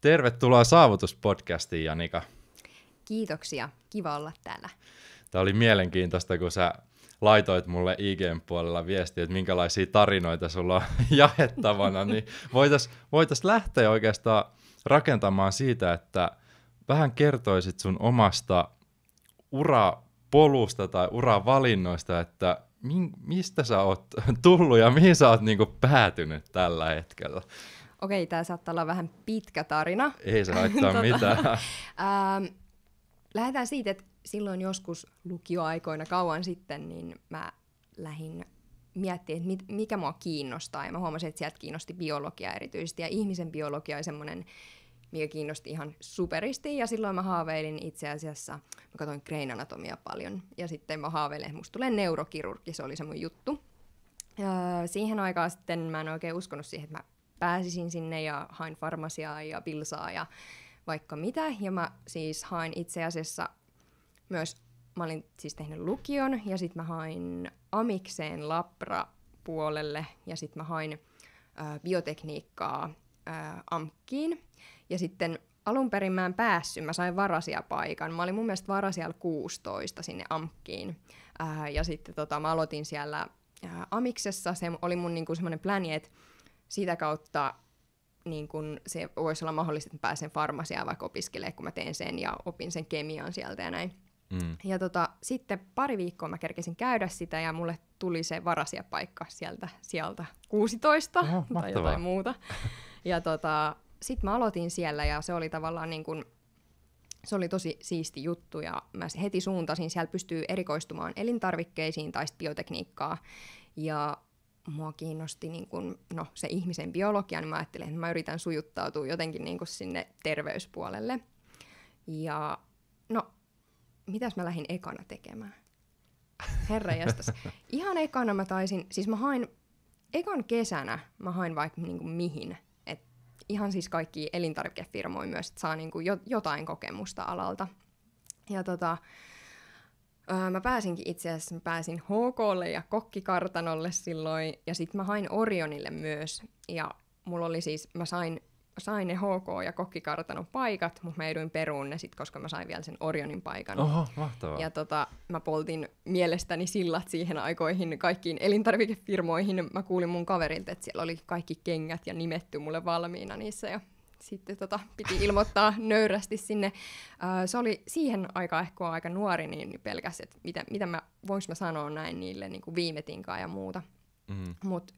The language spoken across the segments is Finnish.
Tervetuloa Saavutuspodcastiin, Janika. Kiitoksia. Kiva olla täällä. Tämä oli mielenkiintoista, kun sä laitoit mulle ig puolella viestiä, että minkälaisia tarinoita sulla on jaettavana, niin voitaisiin voitais lähteä oikeastaan rakentamaan siitä, että vähän kertoisit sun omasta urapolusta tai uravalinnoista, että mistä sä oot tullut ja mihin sä oot niinku päätynyt tällä hetkellä. Okei, tämä saattaa olla vähän pitkä tarina. Ei se haittaa tota, mitään. Ähm, lähdetään siitä, että silloin joskus lukioaikoina kauan sitten, niin mä lähdin miettimään, että mit, mikä mua kiinnostaa. Ja mä huomasin, että sieltä kiinnosti biologia erityisesti. Ja ihmisen biologia oli semmoinen, mikä kiinnosti ihan superisti. Ja silloin mä haaveilin itse asiassa, mä katsoin Crane Anatomia paljon. Ja sitten mä haaveilin, että musta tulee neurokirurgi, se oli se mun juttu. Ja öö, siihen aikaan sitten mä en oikein uskonut siihen, että mä pääsisin sinne ja hain farmasiaa ja pilsaa ja vaikka mitä. Ja mä siis hain itse asiassa myös, mä olin siis tehnyt lukion ja sitten mä hain amikseen labra puolelle ja sitten mä hain äh, biotekniikkaa äh, AMKkiin. Ja sitten alun perin mä en päässyt, mä sain varasia paikan. Mä olin mun mielestä varasial 16 sinne AMKkiin. ja sitten tota, mä aloitin siellä äh, amiksessa. Se oli mun niinku semmoinen pläni, että sitä kautta niin kun se voisi olla mahdollista, että mä pääsen farmasiaan vaikka opiskelemaan, kun mä teen sen ja opin sen kemian sieltä ja näin. Mm. Ja tota, sitten pari viikkoa mä kerkesin käydä sitä ja mulle tuli se varasijapaikka sieltä sieltä 16 Oho, tai jotain muuta. Ja tota, sitten mä aloitin siellä ja se oli tavallaan niin kun, se oli tosi siisti juttu ja mä heti suuntasin, siellä pystyy erikoistumaan elintarvikkeisiin tai biotekniikkaa. Ja mua kiinnosti niin kun, no, se ihmisen biologia, niin mä ajattelin, että mä yritän sujuttautua jotenkin niin sinne terveyspuolelle. Ja no, mitäs mä lähdin ekana tekemään? Herra jästäs. Ihan ekana mä taisin, siis mä hain, ekan kesänä mä hain vaikka niin mihin. Et ihan siis kaikki elintarvikefirmoja myös, että saa niin kuin jo, jotain kokemusta alalta. Ja tota, öö, mä pääsinkin itse asiassa, mä pääsin HKlle ja kokkikartanolle silloin, ja sitten mä hain Orionille myös, ja mulla oli siis, mä sain, sain ne HK ja kokkikartanon paikat, mutta mä eduin peruun ne sitten, koska mä sain vielä sen Orionin paikan. Oho, mahtavaa. Ja tota, mä poltin mielestäni sillat siihen aikoihin kaikkiin elintarvikefirmoihin. Mä kuulin mun kaverilta, että siellä oli kaikki kengät ja nimetty mulle valmiina niissä, ja sitten tota, piti ilmoittaa nöyrästi sinne. Ää, se oli siihen aikaan ehkä, aika nuori, niin pelkäs, että mitä, mitä mä, voinko mä sanoa näin niille niin kuin viimetinkaan ja muuta. Mm-hmm. Mutta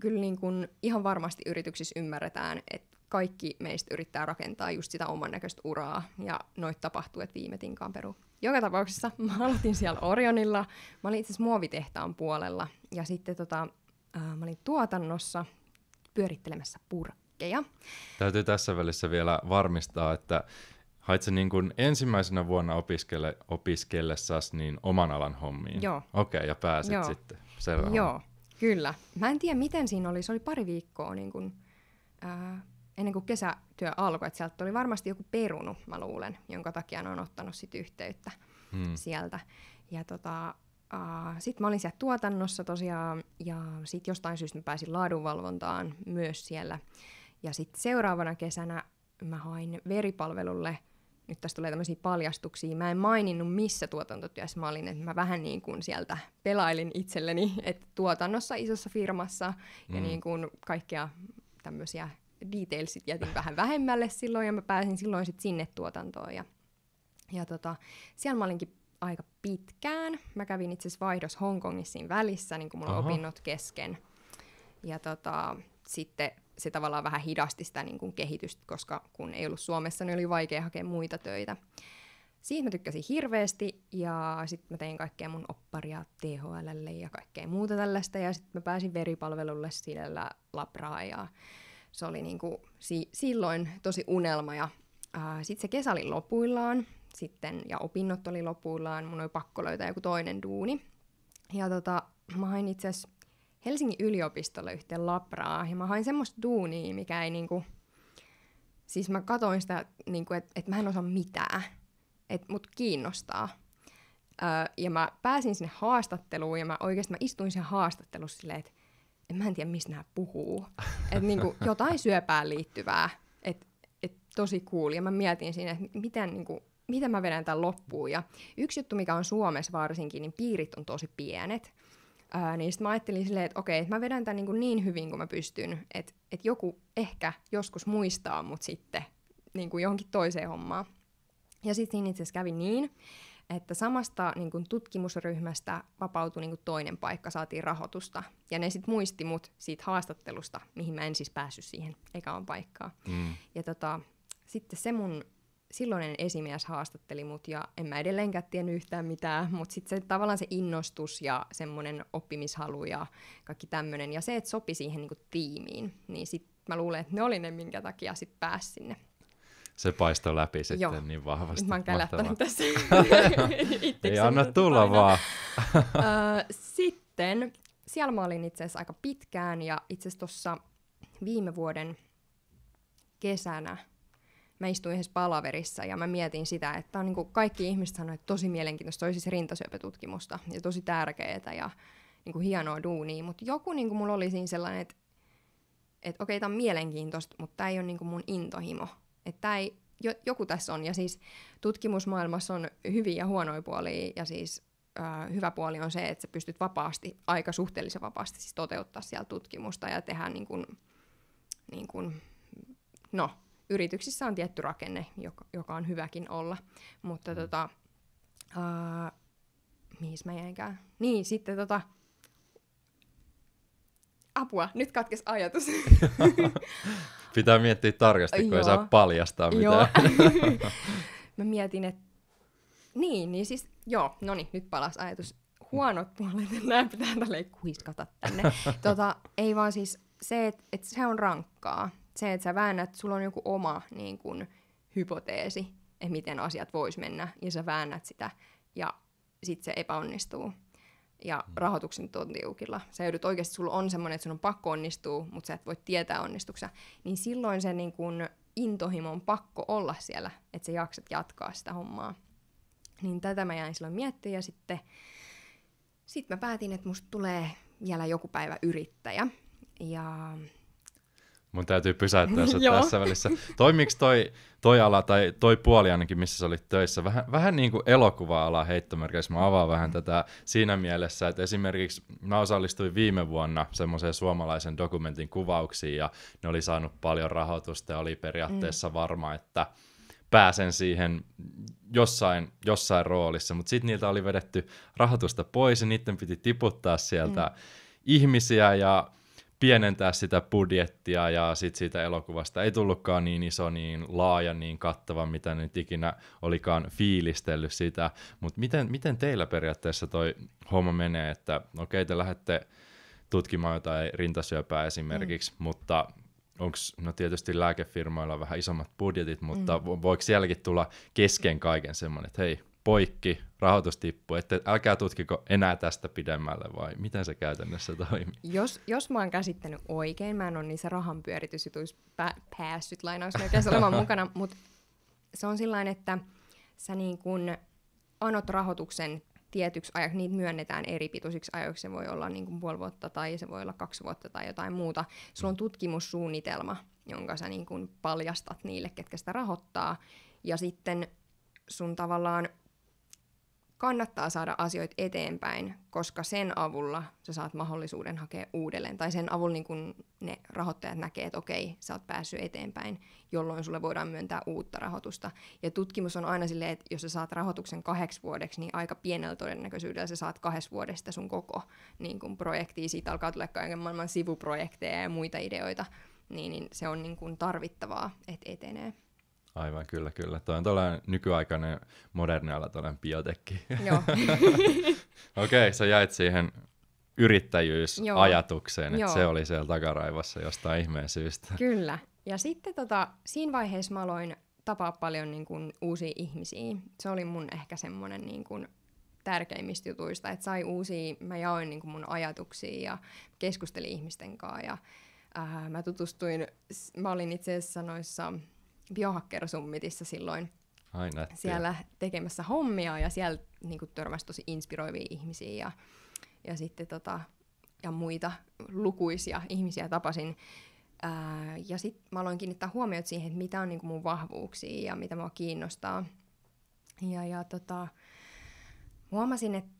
kyllä niin kuin ihan varmasti yrityksissä ymmärretään, että kaikki meistä yrittää rakentaa just sitä oman näköistä uraa, ja noita tapahtuu, että viimetinkaan peru. Joka tapauksessa mä aloitin siellä Orionilla, mä olin itse asiassa muovitehtaan puolella, ja sitten tota, ää, mä olin tuotannossa pyörittelemässä purkkaa merkkejä. Täytyy tässä välissä vielä varmistaa, että haitse niin kuin ensimmäisenä vuonna opiskele, opiskellessasi niin oman alan hommiin. Joo. Okei, okay, ja pääset Joo. sitten. Selvä Joo, homma. kyllä. Mä en tiedä, miten siinä oli. Se oli pari viikkoa niin kuin, äh, ennen kuin kesätyö alkoi. Että sieltä oli varmasti joku perunut, mä luulen, jonka takia ne on ottanut sit yhteyttä hmm. sieltä. Ja tota, Uh, sitten mä olin siellä tuotannossa tosiaan, ja sitten jostain syystä mä pääsin laadunvalvontaan myös siellä. Ja sitten seuraavana kesänä mä hain veripalvelulle, nyt tässä tulee tämmöisiä paljastuksia, mä en maininnut missä tuotantotyössä mä olin, että mä vähän niin kuin sieltä pelailin itselleni, että tuotannossa isossa firmassa mm. ja niin kuin kaikkea tämmöisiä detailsit jätin vähän vähemmälle silloin ja mä pääsin silloin sitten sinne tuotantoon ja, ja tota, siellä mä olinkin aika pitkään. Mä kävin itse asiassa vaihdos Hongkongissa siinä välissä, niin kuin mulla Aha. opinnot kesken. Ja tota, sitten se tavallaan vähän hidasti sitä niin kuin kehitystä, koska kun ei ollut Suomessa, niin oli vaikea hakea muita töitä. Siitä mä tykkäsin hirveästi ja sitten mä tein kaikkea mun opparia THLlle ja kaikkea muuta tällaista ja sitten mä pääsin veripalvelulle siellä labraa ja se oli niin kuin si- silloin tosi unelma ja sitten se kesä oli lopuillaan sitten, ja opinnot oli lopuillaan, mun oli pakko löytää joku toinen duuni. Ja tota, mä hain itse asiassa Helsingin yliopistolle yhteen labraa ja mä hain semmoista duunia, mikä ei niinku, siis mä katoin sitä, niinku, että et mä en osaa mitään, että mut kiinnostaa. Öö, ja mä pääsin sinne haastatteluun ja mä oikeasti mä istuin sen haastattelussa silleen, että et mä en tiedä, mistä nämä puhuu. että niinku, jotain syöpään liittyvää, että et tosi cool. Ja mä mietin siinä, että miten niinku, miten mä vedän tämän loppuun. Ja yksi juttu, mikä on Suomessa varsinkin, niin piirit on tosi pienet. Ää, niin sitten mä ajattelin silleen, että okei, että mä vedän tämän niin, niin hyvin kuin mä pystyn, että et joku ehkä joskus muistaa mut sitten niin kuin johonkin toiseen hommaan. Ja sitten siinä itse kävi niin, että samasta niin kuin tutkimusryhmästä vapautui niin kuin toinen paikka, saatiin rahoitusta. Ja ne sitten muisti mut siitä haastattelusta, mihin mä en siis päässyt siihen ekaan paikkaan. Mm. Ja tota, sitten se mun silloinen esimies haastatteli mut ja en mä edelleenkään tiennyt yhtään mitään, mutta sitten se, tavallaan se innostus ja semmoinen oppimishalu ja kaikki tämmöinen ja se, että sopi siihen niinku tiimiin, niin sitten mä luulen, että ne oli ne, minkä takia sitten pääsi sinne. Se paistoi läpi sitten Joo. niin vahvasti. Mä oon kälättänyt tässä Ei anna tulla aina. vaan. sitten siellä mä olin itse asiassa aika pitkään ja itse asiassa tuossa viime vuoden kesänä mä istuin yhdessä palaverissa ja mä mietin sitä, että on niin kuin kaikki ihmiset sanoivat, että tosi mielenkiintoista, toi siis rintasyöpätutkimusta ja tosi tärkeää ja niin kuin hienoa duunia, mutta joku niin kuin mulla oli siinä sellainen, että että okei, tämä on mielenkiintoista, mutta tämä ei ole niin kuin mun intohimo. Että ei, jo, joku tässä on. Ja siis tutkimusmaailmassa on hyviä ja huonoja puolia, ja siis äh, hyvä puoli on se, että sä pystyt vapaasti, aika suhteellisen vapaasti siis toteuttaa siellä tutkimusta ja tehdä niin kuin, niin kuin, no, yrityksissä on tietty rakenne, joka, joka on hyväkin olla. Mutta mm. tota, uh, mihin mä jäinkään? Niin, sitten tota, apua, nyt katkes ajatus. Pitää miettiä tarkasti, kun ei saa paljastaa mitään. mä mietin, että niin, niin siis, joo, no niin, nyt palas ajatus. Huonot puolet, nämä pitää tälleen kuiskata tänne. Tota, ei vaan siis se, että et se on rankkaa se, että sä väännät, sulla on joku oma niin kun, hypoteesi, että miten asiat vois mennä, ja sä väännät sitä, ja sitten se epäonnistuu. Ja mm. rahoituksen on tiukilla. Sä joudut oikeasti, sulla on semmoinen, että sun on pakko onnistua, mutta sä et voi tietää onnistuksia. Niin silloin se niin kun, intohimo on pakko olla siellä, että sä jaksat jatkaa sitä hommaa. Niin tätä mä jäin silloin miettimään ja sitten sit mä päätin, että musta tulee vielä joku päivä yrittäjä. Ja Mun täytyy pysäyttää se tässä välissä. Toimiks toi, toi ala tai toi puoli ainakin, missä sä olit töissä, vähän, vähän niin kuin elokuva-ala heittomerkeissä. Mä avaan vähän tätä siinä mielessä, että esimerkiksi mä osallistuin viime vuonna semmoiseen suomalaisen dokumentin kuvauksiin ja ne oli saanut paljon rahoitusta ja oli periaatteessa mm. varma, että pääsen siihen jossain, jossain roolissa, mutta sitten niiltä oli vedetty rahoitusta pois ja niiden piti tiputtaa sieltä mm. ihmisiä ja pienentää sitä budjettia ja sit siitä elokuvasta ei tullutkaan niin iso, niin laaja, niin kattava, mitä nyt ikinä olikaan fiilistellyt sitä. Mutta miten, miten teillä periaatteessa toi homma menee, että okei okay, te lähdette tutkimaan jotain rintasyöpää esimerkiksi, mm. mutta onko, no tietysti lääkefirmoilla on vähän isommat budjetit, mutta mm. voiko sielläkin tulla kesken kaiken semmoinen, että hei, poikki, rahoitus tippuu, että älkää tutkiko enää tästä pidemmälle vai miten se käytännössä toimii? Jos, jos mä oon käsittänyt oikein, mä en ole niissä rahan pyöritysjutuissa pä- päässyt lainausmerkeissä olemaan mukana, mutta se on sillain, että sä niin kun anot rahoituksen tietyksi ajaksi, niitä myönnetään eri pituisiksi ajoiksi, se voi olla niin kuin puoli vuotta tai se voi olla kaksi vuotta tai jotain muuta. Sulla on mm. tutkimussuunnitelma, jonka sä niin kuin paljastat niille, ketkä sitä rahoittaa, ja sitten sun tavallaan kannattaa saada asioita eteenpäin, koska sen avulla sä saat mahdollisuuden hakea uudelleen. Tai sen avulla niin kun ne rahoittajat näkee, että okei, sä oot päässyt eteenpäin, jolloin sulle voidaan myöntää uutta rahoitusta. Ja tutkimus on aina silleen, että jos sä saat rahoituksen kahdeksi vuodeksi, niin aika pienellä todennäköisyydellä sä saat kahdessa vuodesta sun koko niin kun projekti. Siitä alkaa tulla kaiken maailman sivuprojekteja ja muita ideoita, niin, niin se on niin kun tarvittavaa, että etenee. Aivan, kyllä, kyllä. Tuo on tuollainen nykyaikainen, moderni ala, tuollainen biotekki. Joo. Okei, okay, sä jäit siihen yrittäjyysajatukseen, että se oli siellä takaraivassa jostain ihmeen syystä. Kyllä. Ja sitten tota, siinä vaiheessa mä aloin tapaa paljon niin kun, uusia ihmisiä. Se oli mun ehkä semmoinen niin kun, tärkeimmistä jutuista, että sai uusia, mä jaoin niin kun, mun ajatuksia ja keskustelin ihmisten kanssa ja äh, mä tutustuin, mä olin itse asiassa noissa biohakkersummitissa silloin Ai, siellä tekemässä hommia ja siellä niin kuin, törmäsi tosi inspiroivia ihmisiä ja, ja sitten tota, ja muita lukuisia ihmisiä tapasin. Ää, ja sitten mä aloin kiinnittää huomiot siihen, että mitä on niin kuin mun vahvuuksia ja mitä mua kiinnostaa. Ja, ja tota, huomasin, että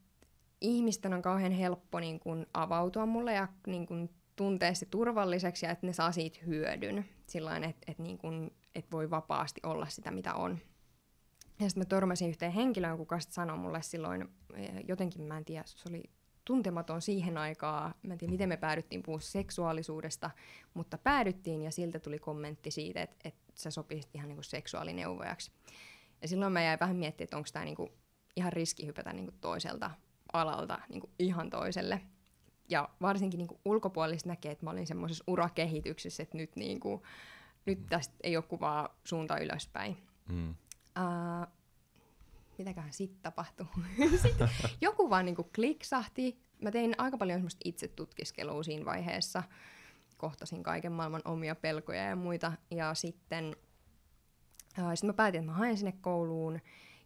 ihmisten on kauhean helppo niin kuin, avautua mulle ja niin kuin, tuntea se turvalliseksi ja että ne saa siitä hyödyn. Sillain, että, että niin kuin, et voi vapaasti olla sitä, mitä on. Ja sitten mä törmäsin yhteen henkilöön, kuka sitten sanoi mulle silloin, eh, jotenkin mä en tiedä, se oli tuntematon siihen aikaan, mä en tiedä miten me päädyttiin puhua seksuaalisuudesta, mutta päädyttiin ja siltä tuli kommentti siitä, että, että sä sopisit ihan niinku seksuaalineuvojaksi. Ja silloin mä jäin vähän miettimään, että onko tämä niinku ihan riski hypätä niinku toiselta alalta niinku ihan toiselle. Ja varsinkin niinku ulkopuolista näkee, että mä olin semmoisessa urakehityksessä, että nyt niinku, äh, nyt tästä ei ole kuvaa suunta ylöspäin. Mm. Äh, mitäköhän sitten tapahtuu? sit joku vaan niinku kliksahti. Mä tein aika paljon semmoista itsetutkiskelua siinä vaiheessa. Kohtasin kaiken maailman omia pelkoja ja muita. Ja sitten äh, sit mä päätin, että mä haen sinne kouluun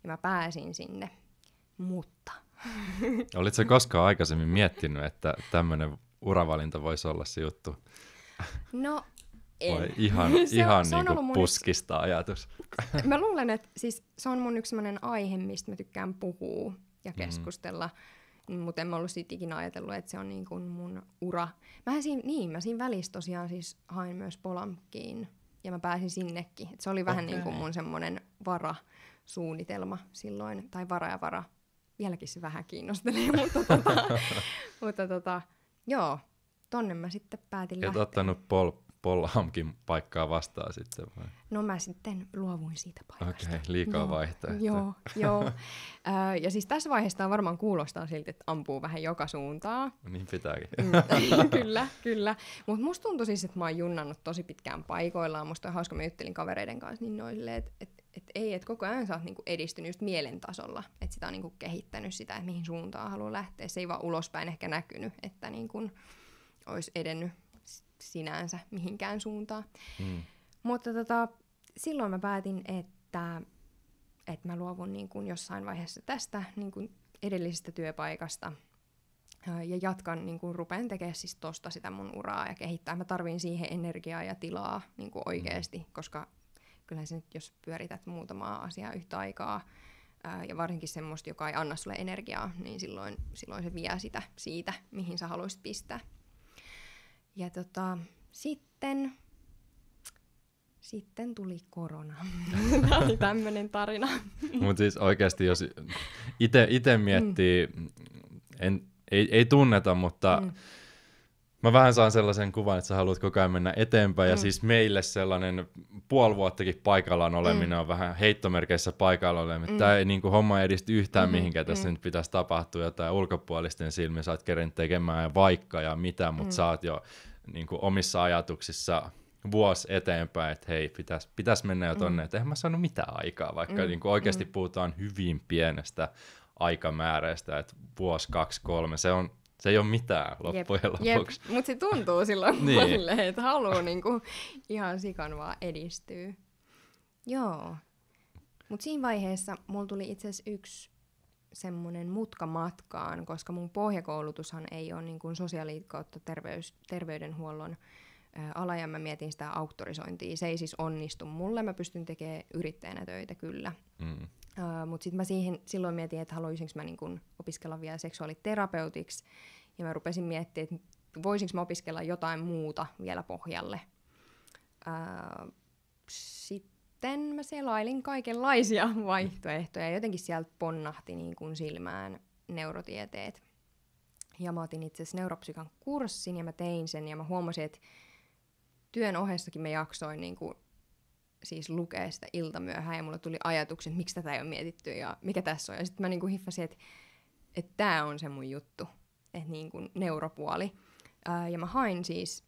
ja mä pääsin sinne. Mutta... Olitko koskaan aikaisemmin miettinyt, että tämmöinen uravalinta voisi olla se juttu? No en. Vai ihan, se, ihan se on niin kuin puskista yks... ajatus. mä luulen, että siis se on mun yksi sellainen aihe, mistä mä tykkään puhua ja mm. keskustella. Mm. Mutta en mä ollut siitä ikinä ajatellut, että se on niin kuin mun ura. Mähän siinä, niin, mä siinä välissä tosiaan siis hain myös Polamkiin ja mä pääsin sinnekin. Et se oli vähän okay. niin kuin mun semmoinen varasuunnitelma silloin, tai vara ja vara. Vieläkin se vähän kiinnostelee, mutta, tota, mutta tota, joo, tonne mä sitten päätin Et lähteä. ottanut pol- Polhamkin paikkaa vastaan sitten? Vai? No mä sitten luovuin siitä paikasta. Okei, okay, liikaa vaihtaa. No, vaihtoehtoja. Joo, joo. Ö, ja siis tässä vaiheessa varmaan kuulostaa siltä, että ampuu vähän joka suuntaan. No niin pitääkin. Mm, kyllä, kyllä. Mutta musta tuntui siis, että mä oon junnannut tosi pitkään paikoillaan. Musta on hauska, mä juttelin kavereiden kanssa, niin noille, että et, et ei, että koko ajan sä oot niinku edistynyt just mielen tasolla. Että sitä on niinku kehittänyt sitä, että mihin suuntaan haluaa lähteä. Se ei vaan ulospäin ehkä näkynyt, että niinku olisi edennyt sinänsä mihinkään suuntaan. Mm. Mutta tota, silloin mä päätin, että, että mä luovun niin kuin jossain vaiheessa tästä niin kuin edellisestä työpaikasta ja jatkan, niin kuin rupean tekemään siis tosta sitä mun uraa ja kehittää. Mä tarvin siihen energiaa ja tilaa niin kuin oikeasti, mm. koska kyllähän se nyt, jos pyörität muutamaa asiaa yhtä aikaa, ja varsinkin semmoista, joka ei anna sulle energiaa, niin silloin, silloin se vie sitä siitä, mihin sä haluaisit pistää. Ja tota, sitten, sitten tuli korona. Tämä oli tämmöinen tarina. Mutta siis oikeasti, jos itse miettii, mm. en, ei, ei tunneta, mutta mm Mä vähän saan sellaisen kuvan, että sä haluat koko ajan mennä eteenpäin, ja mm. siis meille sellainen puoli vuottakin paikallaan oleminen mm. on vähän heittomerkeissä paikalla oleminen. Mm. Tämä ei niin kuin, homma edisty yhtään mm. mihinkään, tässä mm. nyt pitäisi tapahtua jotain ulkopuolisten silmin, sä oot kerennyt tekemään ja vaikka ja mitä, mutta mm. sä oot jo niin kuin, omissa ajatuksissa vuosi eteenpäin, että hei, pitäisi pitäis mennä jo mm. tonne, mm. että eihän mä saanut mitään aikaa, vaikka mm. niin kuin, oikeasti mm. puhutaan hyvin pienestä aikamääräistä, että vuosi, kaksi, kolme, se on se ei ole mitään loppujen jep, lopuksi. Mutta se tuntuu silloin, niin. mulle, että haluaa niinku ihan sikan vaan edistyä. Joo. Mutta siinä vaiheessa mulla tuli itse asiassa yksi semmoinen mutka matkaan, koska mun pohjakoulutushan ei ole niinku sosiaali- kautta terveys, terveydenhuollon ala, ja mä mietin sitä auktorisointia. Se ei siis onnistu mulle, mä pystyn tekemään yrittäjänä töitä kyllä. Mm. Mutta sitten mä siihen silloin mietin, että haluaisinko mä niin opiskella vielä seksuaaliterapeutiksi. Ja mä rupesin miettimään, että voisinko mä opiskella jotain muuta vielä pohjalle. Ää, sitten mä selailin kaikenlaisia vaihtoehtoja. Jotenkin sieltä ponnahti niin kun silmään neurotieteet. Ja mä otin itse asiassa neuropsykan kurssin ja mä tein sen ja mä huomasin, että työn ohessakin mä jaksoin niin kuin siis lukea sitä myöhään ja mulla tuli ajatuksia, että miksi tätä ei ole mietitty ja mikä tässä on. Ja sitten mä niinku hiffasin, että että tämä on se mun juttu, että niinku neuropuoli. Ää, ja mä hain siis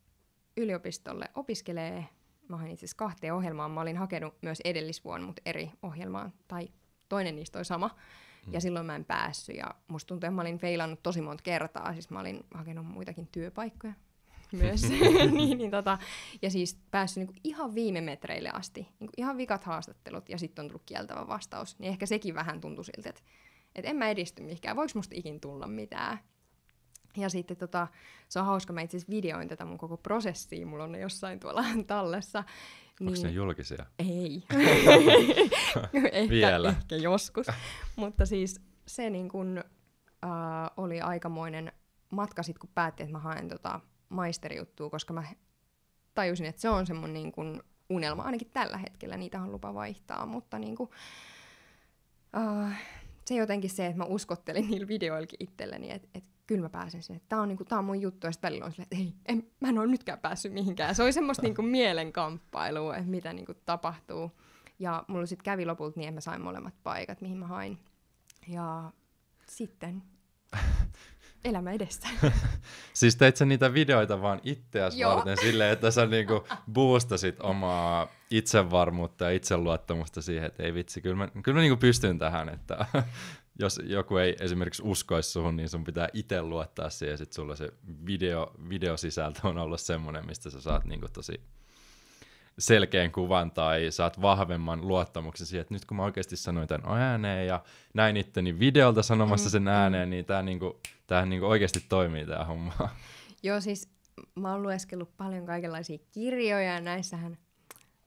yliopistolle opiskelee, mä hain itse kahteen ohjelmaan. Mä olin hakenut myös edellisvuonna, mutta eri ohjelmaan, tai toinen niistä oli sama. Mm. Ja silloin mä en päässyt ja musta tuntuu, että mä olin feilannut tosi monta kertaa. Siis mä olin hakenut muitakin työpaikkoja, myös. niin, niin tota, ja siis päässyt kuin niinku ihan viime metreille asti, niinku ihan vikat haastattelut ja sitten on tullut kieltävä vastaus. Niin ehkä sekin vähän tuntui siltä, että että en mä edisty mihinkään, voiko musta ikin tulla mitään. Ja sitten tota, se on hauska, mä itse asiassa videoin tätä mun koko prosessia, mulla on ne jossain tuolla tallessa. Niin... Onko ne julkisia? Ei. ehkä, Vielä. Ehkä joskus. Mutta siis se niin kun, äh, oli aikamoinen matka sitten, kun päätti, että mä haen tota, maisterijuttua, koska mä tajusin, että se on mun niin kuin unelma, ainakin tällä hetkellä niitä on lupa vaihtaa, mutta niin kuin, uh, äh, se jotenkin se, että mä uskottelin niillä videoillakin itselleni, että et, kyllä mä pääsen sinne, että on on, niin kuin tää on mun juttu, ja sitten välillä on sille, että ei, en, mä en ole nytkään päässyt mihinkään. Se oli semmoista niinku mielenkamppailua, että mitä niin kuin tapahtuu. Ja mulla sitten kävi lopulta niin, että mä sain molemmat paikat, mihin mä hain. Ja sitten elämä edessä. siis teit sä niitä videoita vaan itseäsi Joo. varten silleen, että sä niinku boostasit omaa itsevarmuutta ja itseluottamusta siihen, että ei vitsi, kyllä mä, kyllä mä niinku pystyn tähän, että jos joku ei esimerkiksi uskoisi suhun, niin sun pitää itse luottaa siihen, ja sitten sulla se video, videosisältö on ollut semmoinen, mistä sä saat niinku tosi selkeän kuvan tai saat vahvemman luottamuksen siihen, että nyt kun mä oikeasti sanoin tämän ääneen ja näin itteni videolta sanomassa sen mm, mm. ääneen, niin tämä niinku, tää niinku oikeasti toimii tämä homma. Joo, siis mä oon lueskellut paljon kaikenlaisia kirjoja ja näissähän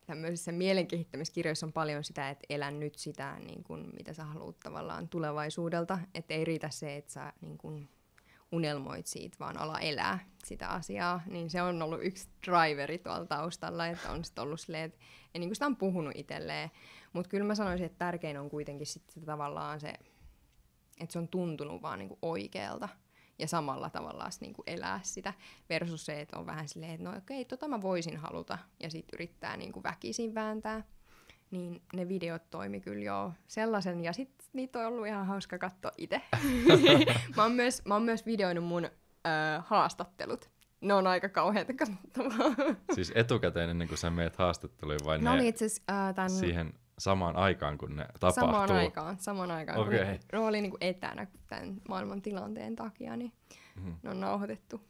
tämmöisissä mielenkehittämiskirjoissa on paljon sitä, että elä nyt sitä, niin kuin, mitä sä haluat tavallaan tulevaisuudelta. Että ei riitä se, että sä niin kuin, unelmoit siitä, vaan ala elää sitä asiaa, niin se on ollut yksi driveri tuolla taustalla, että on sitten ollut silleen, että en niin kuin sitä on puhunut itselleen, mutta kyllä mä sanoisin, että tärkein on kuitenkin sitten tavallaan se, että se on tuntunut vaan niin kuin oikealta ja samalla tavallaan niin kuin elää sitä versus se, että on vähän silleen, että no okei, tota mä voisin haluta ja sitten yrittää niin kuin väkisin vääntää, niin ne videot toimi kyllä jo sellaisen ja sitten niitä on ollut ihan hauska katsoa itse. mä, oon myös, mä oon myös videoinut mun ö, haastattelut. Ne on aika kauheita katsottavaa. siis etukäteen ennen kuin sä meet haastatteluun vai no, ne oli itse tämän... siihen samaan aikaan, kun ne tapahtuu? Samaan aikaan, samaan aikaan. Okay. Kun ne oli niin kuin etänä tämän maailman tilanteen takia, niin mm. ne on nauhoitettu.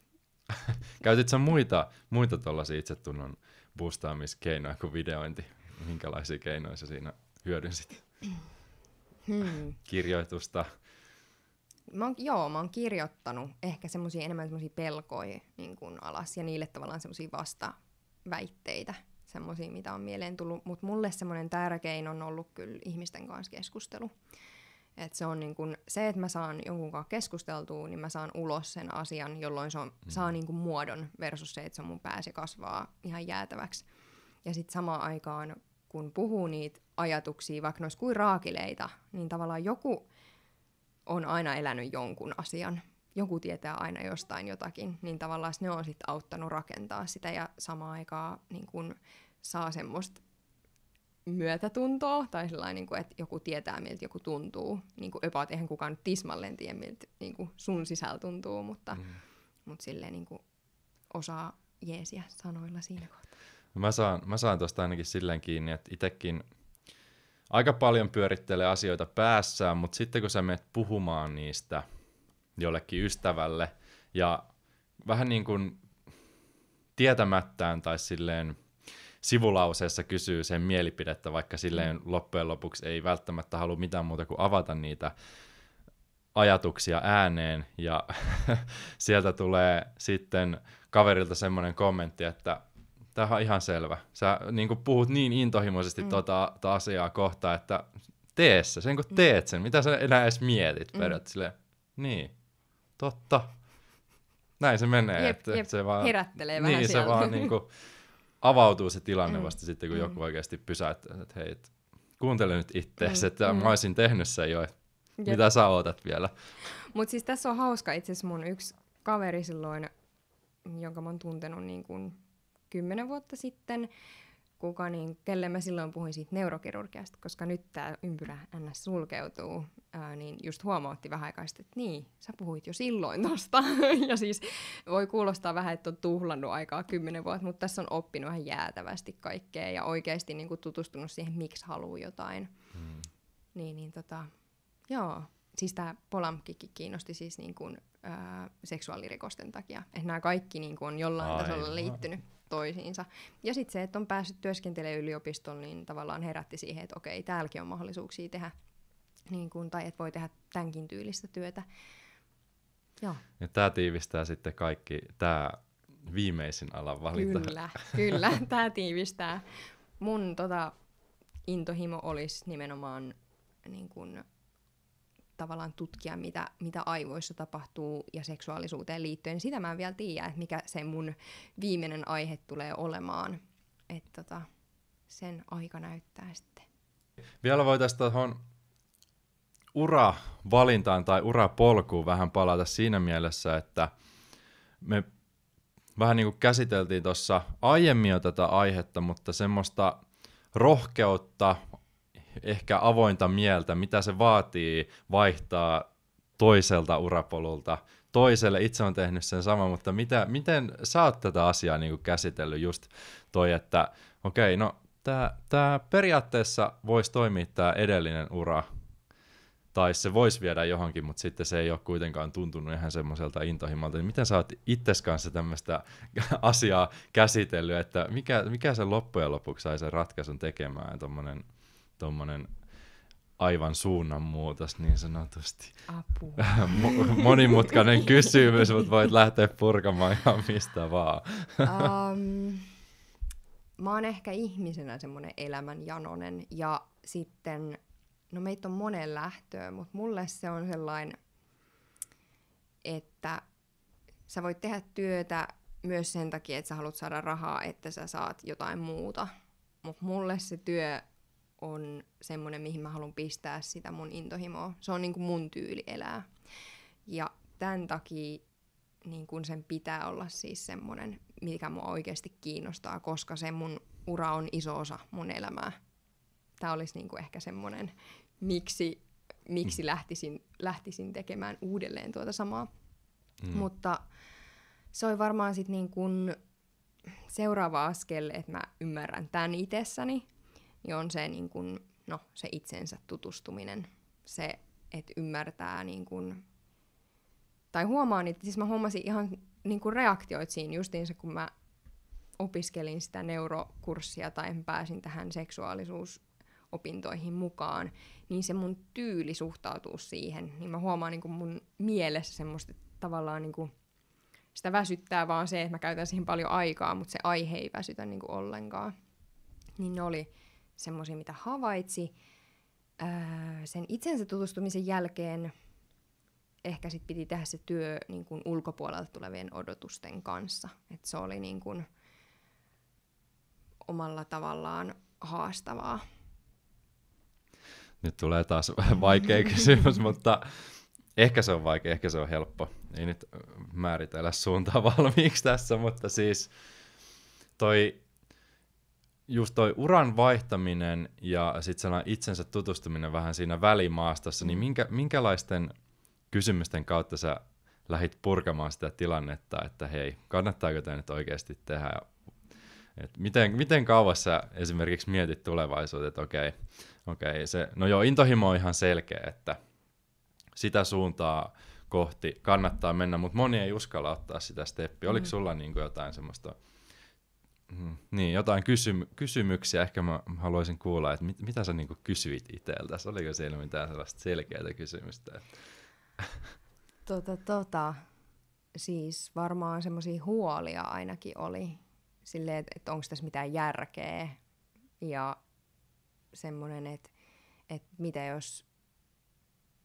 Käytitkö muita, muita tuollaisia itsetunnon boostaamiskeinoja kuin videointi? Minkälaisia keinoja sä siinä hyödynsit? hmm. kirjoitusta? Mä oon, joo, mä oon kirjoittanut ehkä semmosia, enemmän semmoisia pelkoja niin kuin alas ja niille tavallaan semmoisia vastaväitteitä, semmoisia mitä on mieleen tullut. Mutta mulle semmoinen tärkein on ollut kyllä ihmisten kanssa keskustelu. Et se on niin kun, se, että mä saan jonkun kanssa keskusteltua, niin mä saan ulos sen asian, jolloin se on, mm. saa niin kun muodon versus se, että se on mun pääsi kasvaa ihan jäätäväksi. Ja sitten samaan aikaan kun puhuu niitä ajatuksia, vaikka ne kuin raakileita, niin tavallaan joku on aina elänyt jonkun asian. Joku tietää aina jostain jotakin, niin tavallaan ne on sitten auttanut rakentaa sitä ja samaan aikaan niin kun saa semmoista myötätuntoa tai sellainen, kuin, niin että joku tietää, miltä joku tuntuu. Niin kuin, jopa, eihän kukaan nyt tismalleen tiedä, miltä niin kuin sun sisällä tuntuu, mutta, mm. mutta silleen niin kuin, osaa jeesiä sanoilla siinä kohtaa. Mä saan, mä saan tuosta ainakin silleen kiinni, että itekin aika paljon pyörittelee asioita päässään, mutta sitten kun sä menet puhumaan niistä jollekin ystävälle ja vähän niin kuin tietämättään tai silleen sivulauseessa kysyy sen mielipidettä, vaikka silleen mm. loppujen lopuksi ei välttämättä halua mitään muuta kuin avata niitä ajatuksia ääneen ja sieltä tulee sitten kaverilta semmoinen kommentti, että tämä on ihan selvä. Sä niin kuin puhut niin intohimoisesti mm. tuota, tuota asiaa kohtaan, että tee se, sen kun mm. teet sen, mitä sä enää edes mietit, mm. niin, totta, näin se menee. Jep, että jep, se vaan, herättelee niin, vähän niin, siellä. se vaan niin kuin, avautuu se tilanne mm. vasta sitten, kun mm. joku oikeasti pysäyttää, että hei, et, kuuntele nyt itseäsi, mm. että mm. mä olisin tehnyt sen jo, Jep. mitä sä ootat vielä. Mutta siis tässä on hauska itse asiassa mun yksi kaveri silloin, jonka mä oon tuntenut niin kuin kymmenen vuotta sitten, kuka niin, kelle mä silloin puhuin siitä neurokirurgiasta, koska nyt tämä ympyrä ns. sulkeutuu, ää, niin just huomautti vähän aikaa sitten, että niin, sä puhuit jo silloin tosta. ja siis voi kuulostaa vähän, että on tuhlannut aikaa kymmenen vuotta, mutta tässä on oppinut ihan jäätävästi kaikkea ja oikeasti niin kuin tutustunut siihen, miksi haluaa jotain. Hmm. Niin, niin tota, joo. Siis tämä Polamkikin kiinnosti siis niin kuin, ää, seksuaalirikosten takia. Että nämä kaikki niin kuin on jollain Aivan. tasolla liittynyt toisiinsa. Ja sitten se, että on päässyt työskentelemään yliopistoon, niin tavallaan herätti siihen, että okei, täälläkin on mahdollisuuksia tehdä, niin kun, tai että voi tehdä tämänkin tyylistä työtä. Joo. Ja tämä tiivistää sitten kaikki, tämä viimeisin alan valinta. Kyllä, kyllä, tämä tiivistää. Mun tota, intohimo olisi nimenomaan niin kun, tavallaan tutkia, mitä, mitä aivoissa tapahtuu ja seksuaalisuuteen liittyen, niin sitä mä en vielä tiedä, että mikä se mun viimeinen aihe tulee olemaan. Että tota, sen aika näyttää sitten. Vielä voitaisiin tuohon uravalintaan tai urapolkuun vähän palata siinä mielessä, että me vähän niin kuin käsiteltiin tuossa aiemmin jo tätä aihetta, mutta semmoista rohkeutta ehkä avointa mieltä, mitä se vaatii vaihtaa toiselta urapolulta toiselle. Itse on tehnyt sen saman, mutta mitä, miten sä oot tätä asiaa niin kuin käsitellyt just toi, että okei, okay, no tämä periaatteessa voisi toimia tämä edellinen ura, tai se voisi viedä johonkin, mutta sitten se ei ole kuitenkaan tuntunut ihan semmoiselta Niin Miten sä oot itses kanssa tämmöistä asiaa käsitellyt, että mikä, mikä se loppujen lopuksi sai sen ratkaisun tekemään, tuommoinen – tuommoinen aivan suunnanmuutos niin sanotusti. Apua. Monimutkainen kysymys, mutta voit lähteä purkamaan ihan mistä vaan. um, mä oon ehkä ihmisenä semmoinen elämänjanonen ja sitten, no meitä on monen lähtöä, mutta mulle se on sellainen, että sä voit tehdä työtä myös sen takia, että sä haluat saada rahaa, että sä saat jotain muuta. Mutta mulle se työ on semmoinen, mihin mä haluan pistää sitä mun intohimoa. Se on niin kuin mun tyyli elää. Ja tämän takia niin kuin sen pitää olla siis semmoinen, mikä mua oikeasti kiinnostaa, koska se mun ura on iso osa mun elämää. Tämä olisi niin kuin ehkä semmoinen, miksi, miksi mm. lähtisin, lähtisin tekemään uudelleen tuota samaa. Mm. Mutta se on varmaan sitten niin kuin seuraava askel, että mä ymmärrän tämän itsessäni, niin on se, niin kun, no, se itsensä tutustuminen. Se, että ymmärtää niin kun, tai huomaa että siis mä huomasin ihan niin kun reaktioit siinä justiinsa, kun mä opiskelin sitä neurokurssia tai pääsin tähän seksuaalisuusopintoihin mukaan, niin se mun tyyli suhtautuu siihen, niin mä huomaan niin mun mielessä semmoista tavallaan niin kuin, sitä väsyttää vaan se, että mä käytän siihen paljon aikaa, mutta se aihe ei väsytä niin kuin ollenkaan. Niin ne oli semmoisia, mitä havaitsi. Öö, sen itsensä tutustumisen jälkeen ehkä sit piti tehdä se työ niin kun ulkopuolelta tulevien odotusten kanssa. Et se oli niin kun omalla tavallaan haastavaa. Nyt tulee taas vaikea kysymys, mutta ehkä se on vaikea, ehkä se on helppo. Ei nyt määritellä suuntaa valmiiksi tässä, mutta siis toi just toi uran vaihtaminen ja sitten itsensä tutustuminen vähän siinä välimaastossa, niin mm. minkä, minkälaisten kysymysten kautta sä lähit purkamaan sitä tilannetta, että hei, kannattaako tämä nyt oikeasti tehdä? Et miten, miten kauas sä esimerkiksi mietit tulevaisuuteen, että okei, okei se, no joo, intohimo on ihan selkeä, että sitä suuntaa kohti kannattaa mennä, mutta moni ei uskalla ottaa sitä steppiä. Oliko mm. sulla niin jotain semmoista Mm-hmm. niin, jotain kysymy- kysymyksiä ehkä mä haluaisin kuulla, että mit- mitä sä niinku kysyit itseltäsi? Oliko siellä mitään sellaista selkeää kysymystä? Tota, tota, siis varmaan semmoisia huolia ainakin oli. Silleen, että et onko tässä mitään järkeä ja semmoinen, että et mitä jos,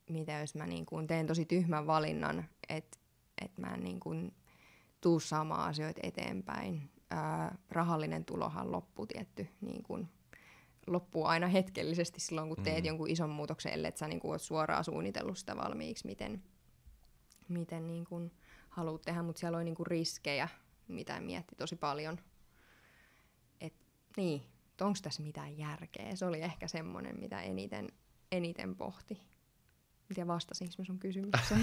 mitä jos mä niin kun teen tosi tyhmän valinnan, että et mä en niin kun tuu saamaan asioita eteenpäin ää, rahallinen tulohan loppu tietty, niin kun loppuu aina hetkellisesti silloin, kun teet mm. jonkun ison muutoksen, ellei sä niin oot suoraan suunnitellut sitä valmiiksi, miten, miten niin kun haluat tehdä, mutta siellä oli niin kuin, riskejä, mitä mietti tosi paljon. Et, niin, onko tässä mitään järkeä? Se oli ehkä semmoinen, mitä eniten, eniten pohti. Miten vastasinko mä sun kysymykseen?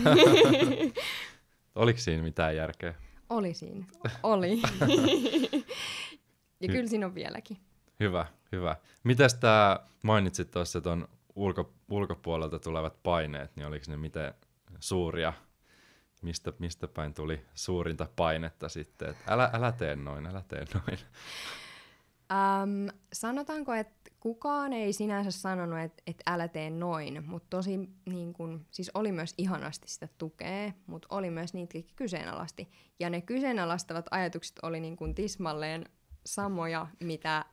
Oliko siinä mitään järkeä? Oli siinä. Oli. ja kyllä siinä on vieläkin. Hyvä, hyvä. Mitäs tämä, mainitsit tuossa on ulko, ulkopuolelta tulevat paineet, niin oliko ne miten suuria? Mistä, mistä päin tuli suurinta painetta sitten, että älä, älä tee noin, älä tee noin? Um, sanotaanko, että kukaan ei sinänsä sanonut, että et älä tee noin, mutta tosi niin kun, siis oli myös ihanasti sitä tukea, mutta oli myös niitäkin kyseenalaisti. Ja ne kyseenalaistavat ajatukset oli niin kun, tismalleen samoja, mitä,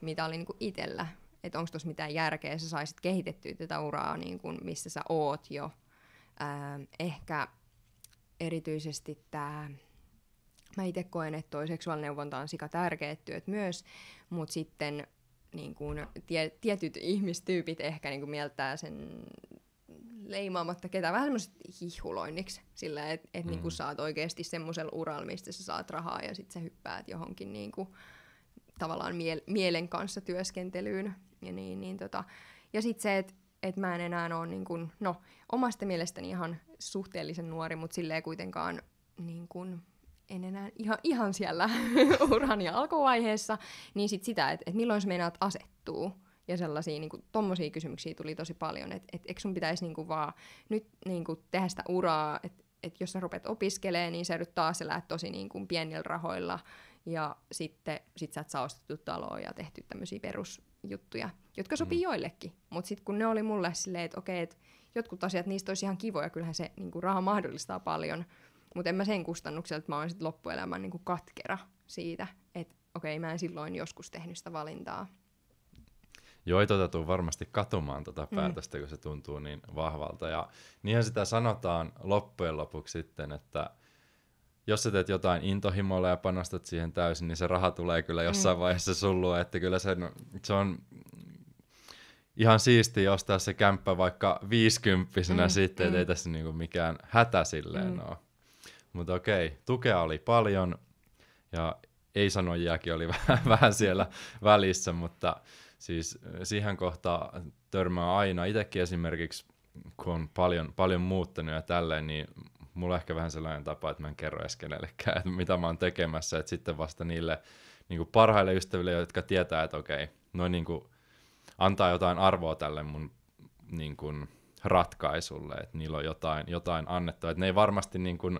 mitä oli niin kun, itsellä. Että onko tuossa mitään järkeä, sä saisit kehitettyä tätä uraa, niin kun, missä sä oot jo. Ää, ähm, ehkä erityisesti tämä mä itse koen, että toi seksuaalineuvonta on sika tärkeä työt myös, mutta sitten niin kuin, tie, tietyt ihmistyypit ehkä niin kuin mieltää sen leimaamatta ketään vähän semmoiset hihuloinniksi, sillä että et, mm. niin kuin mm. saat oikeasti semmoisella uralla, mistä sä saat rahaa ja sitten sä hyppäät johonkin niin kuin, tavallaan miel- mielen kanssa työskentelyyn. Ja, niin, niin tota. ja sitten se, että et mä en enää ole niin kuin no, omasta mielestäni ihan suhteellisen nuori, mutta silleen kuitenkaan niin kuin en enää ihan, ihan siellä urani alkuvaiheessa, niin sit sitä, että et milloin sä meinaat asettuu. Ja sellaisia niin tommosia kysymyksiä tuli tosi paljon, että et, eikö sun pitäisi niin vaan nyt niin kuin tehdä sitä uraa, että et jos sä rupeat opiskelemaan, niin sä nyt taas elää tosi niin kuin pienillä rahoilla ja sitten sit sä et saa ostettu taloa ja tehty tämmöisiä perusjuttuja, jotka sopii mm. joillekin. Mutta sitten kun ne oli mulle silleen, että okei, et jotkut asiat, niistä olisi ihan kivoja, kyllähän se niin raha mahdollistaa paljon – mutta en mä sen kustannuksella, että mä oon sitten loppuelämän niinku katkera siitä, että okei, mä en silloin joskus tehnyt sitä valintaa. Joo, ei tota tuu varmasti katumaan tuota päätöstä, mm. kun se tuntuu niin vahvalta. Ja niinhän sitä sanotaan loppujen lopuksi sitten, että jos sä teet jotain intohimolla ja panostat siihen täysin, niin se raha tulee kyllä jossain mm. vaiheessa sullua, että kyllä se, se on ihan siisti ostaa se kämppä vaikka viisikymppisenä mm. sitten, ettei mm. tässä niinku mikään hätä silleen mm. ole. Mutta okei, tukea oli paljon ja ei-sanojiakin oli vähän, vähän siellä välissä, mutta siis eh, siihen kohtaan törmää aina. Itsekin esimerkiksi, kun on paljon, paljon muuttanut ja tälleen, niin mulla on ehkä vähän sellainen tapa, että mä en kerro edes kenellekään, että mitä mä oon tekemässä, että sitten vasta niille niin parhaille ystäville, jotka tietää, että okei, noin niin kuin antaa jotain arvoa tälle mun niin kuin ratkaisulle, että niillä on jotain, jotain annettua. Että ne ei varmasti niin kuin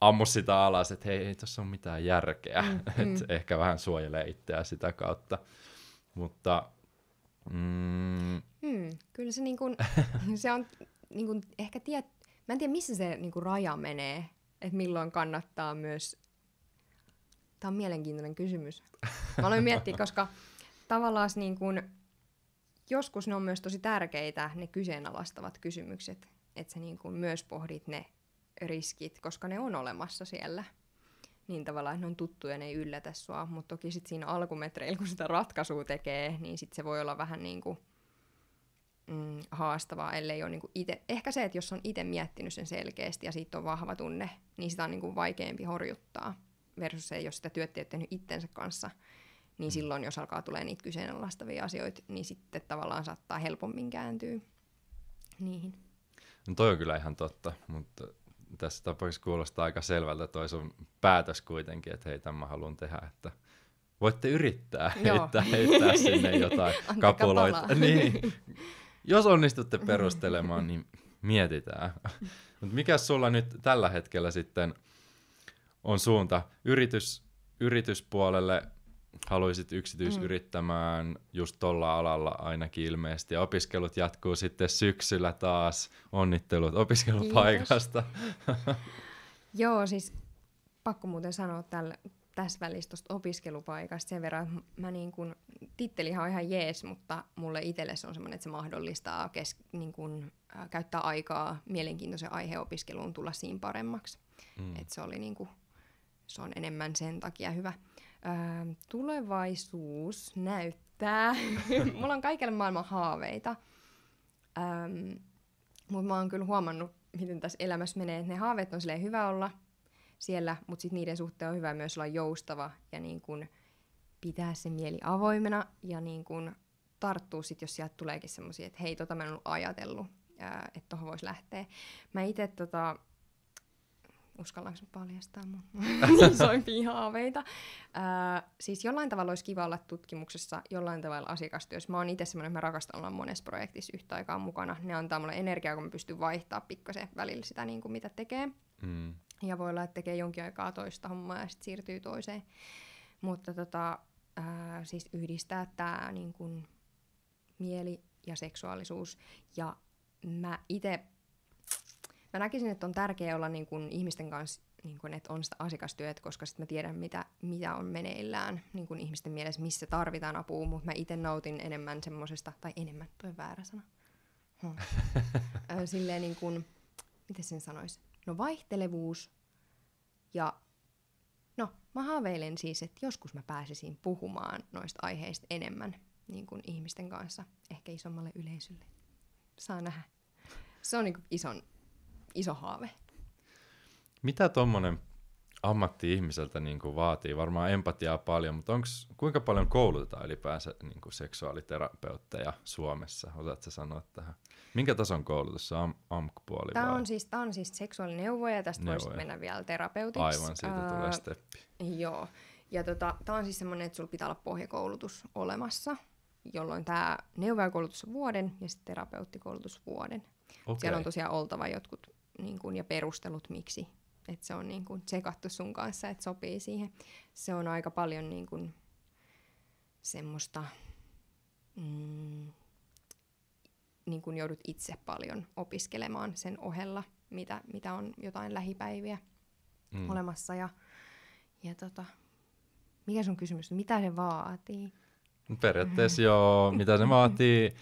ammu sitä alas, että hei, ei tuossa ole mitään järkeä. Mm, mm. Et ehkä vähän suojelee itseä sitä kautta. Mutta... Mm, mm, kyllä se, niin kun, se on niin kun ehkä tiet... Mä en tiedä, missä se niin raja menee, että milloin kannattaa myös... Tämä on mielenkiintoinen kysymys. Mä aloin miettiä, koska tavallaan niin kun, joskus ne on myös tosi tärkeitä, ne kyseenalaistavat kysymykset. Että sä niin kun myös pohdit ne riskit, koska ne on olemassa siellä. Niin tavallaan, että ne on tuttuja, ne ei yllätä sua. Mutta toki sitten siinä alkumetreillä, kun sitä ratkaisua tekee, niin sitten se voi olla vähän niin kuin, mm, haastavaa, ellei ole niinku ite, ehkä se, että jos on itse miettinyt sen selkeästi ja siitä on vahva tunne, niin sitä on niinku vaikeampi horjuttaa versus se, jos sitä työtä ei ole tehnyt itsensä kanssa, niin mm. silloin jos alkaa tulee niitä kyseenalaistavia asioita, niin sitten tavallaan saattaa helpommin kääntyä niihin. No toi on kyllä ihan totta, mutta tässä tapauksessa kuulostaa aika selvältä toi sun päätös kuitenkin, että hei, tämän mä haluan tehdä, että voitte yrittää heittää, heittää sinne jotain kapuloita. Niin. Jos onnistutte perustelemaan, niin mietitään. Mut mikä sulla nyt tällä hetkellä sitten on suunta yritys, yrityspuolelle haluaisit yksityisyrittämään mm. just tuolla alalla ainakin ilmeisesti. Ja opiskelut jatkuu sitten syksyllä taas. Onnittelut opiskelupaikasta. Joo, siis pakko muuten sanoa tällä, tässä välissä tuosta opiskelupaikasta sen verran, että mä niin kun, tittelihan on ihan jees, mutta mulle itselle se on semmoinen, että se mahdollistaa kes, niin kun, ä, käyttää aikaa mielenkiintoisen aiheopiskeluun tulla siinä paremmaksi. Mm. Et se oli niin kun, se on enemmän sen takia hyvä tulevaisuus näyttää. Mulla on kaikille maailman haaveita, mutta mä oon kyllä huomannut, miten tässä elämässä menee, että ne haaveet on silleen hyvä olla siellä, mutta sitten niiden suhteen on hyvä myös olla joustava ja niin kun pitää se mieli avoimena ja niin kun tarttuu sitten, jos sieltä tuleekin semmoisia, että hei, tota mä en ollut ajatellut, että tohon voisi lähteä. Mä itse tota, uskallanko paljastaa mun isoimpia haaveita. Öö, siis jollain tavalla olisi kiva olla tutkimuksessa, jollain tavalla asiakastyössä. Mä oon itse semmoinen, että mä rakastan olla monessa projektissa yhtä aikaa mukana. Ne antaa mulle energiaa, kun mä pystyn vaihtaa pikkasen välillä sitä, niin kuin mitä tekee. Mm. Ja voi olla, että tekee jonkin aikaa toista hommaa ja sitten siirtyy toiseen. Mutta tota, öö, siis yhdistää tämä niin kuin mieli ja seksuaalisuus. Ja mä itse mä näkisin, että on tärkeää olla niin kuin ihmisten kanssa, niin kuin, että on sitä asiakastyötä, koska sitten mä tiedän, mitä, mitä on meneillään niin kuin ihmisten mielessä, missä tarvitaan apua, mutta mä itse nautin enemmän semmoisesta, tai enemmän, toi väärä sana. Hmm. Silleen niin kuin, miten sen sanoisi? No vaihtelevuus ja no mä haaveilen siis, että joskus mä pääsisin puhumaan noista aiheista enemmän niin kuin ihmisten kanssa, ehkä isommalle yleisölle. Saa nähdä. Se on niin kuin ison iso haave. Mitä tuommoinen ammatti ihmiseltä niin kuin vaatii? Varmaan empatiaa paljon, mutta onks, kuinka paljon koulutetaan ylipäänsä niin kuin seksuaaliterapeutteja Suomessa? Osaatko sanoa tähän? Minkä tason koulutus on am- AMK-puoli? Tämä on, siis, tämä on siis seksuaalineuvoja, tästä Neuvoja. voisit mennä vielä terapeutiksi. Aivan, siitä uh, tulee steppi. Joo, ja tota, tämä on siis semmoinen, että sulla pitää olla pohjakoulutus olemassa, jolloin tämä neuvojakoulutus on vuoden ja sitten terapeuttikoulutus vuoden. Okay. Siellä on tosiaan oltava jotkut niin kuin, ja perustelut miksi. Että se on niin kuin, tsekattu sun kanssa, että sopii siihen. Se on aika paljon niin kuin, semmoista, mm, niin kuin joudut itse paljon opiskelemaan sen ohella, mitä, mitä on jotain lähipäiviä mm. olemassa. Ja, ja tota, mikä sun kysymys, mitä se vaatii? Periaatteessa joo, mitä se vaatii.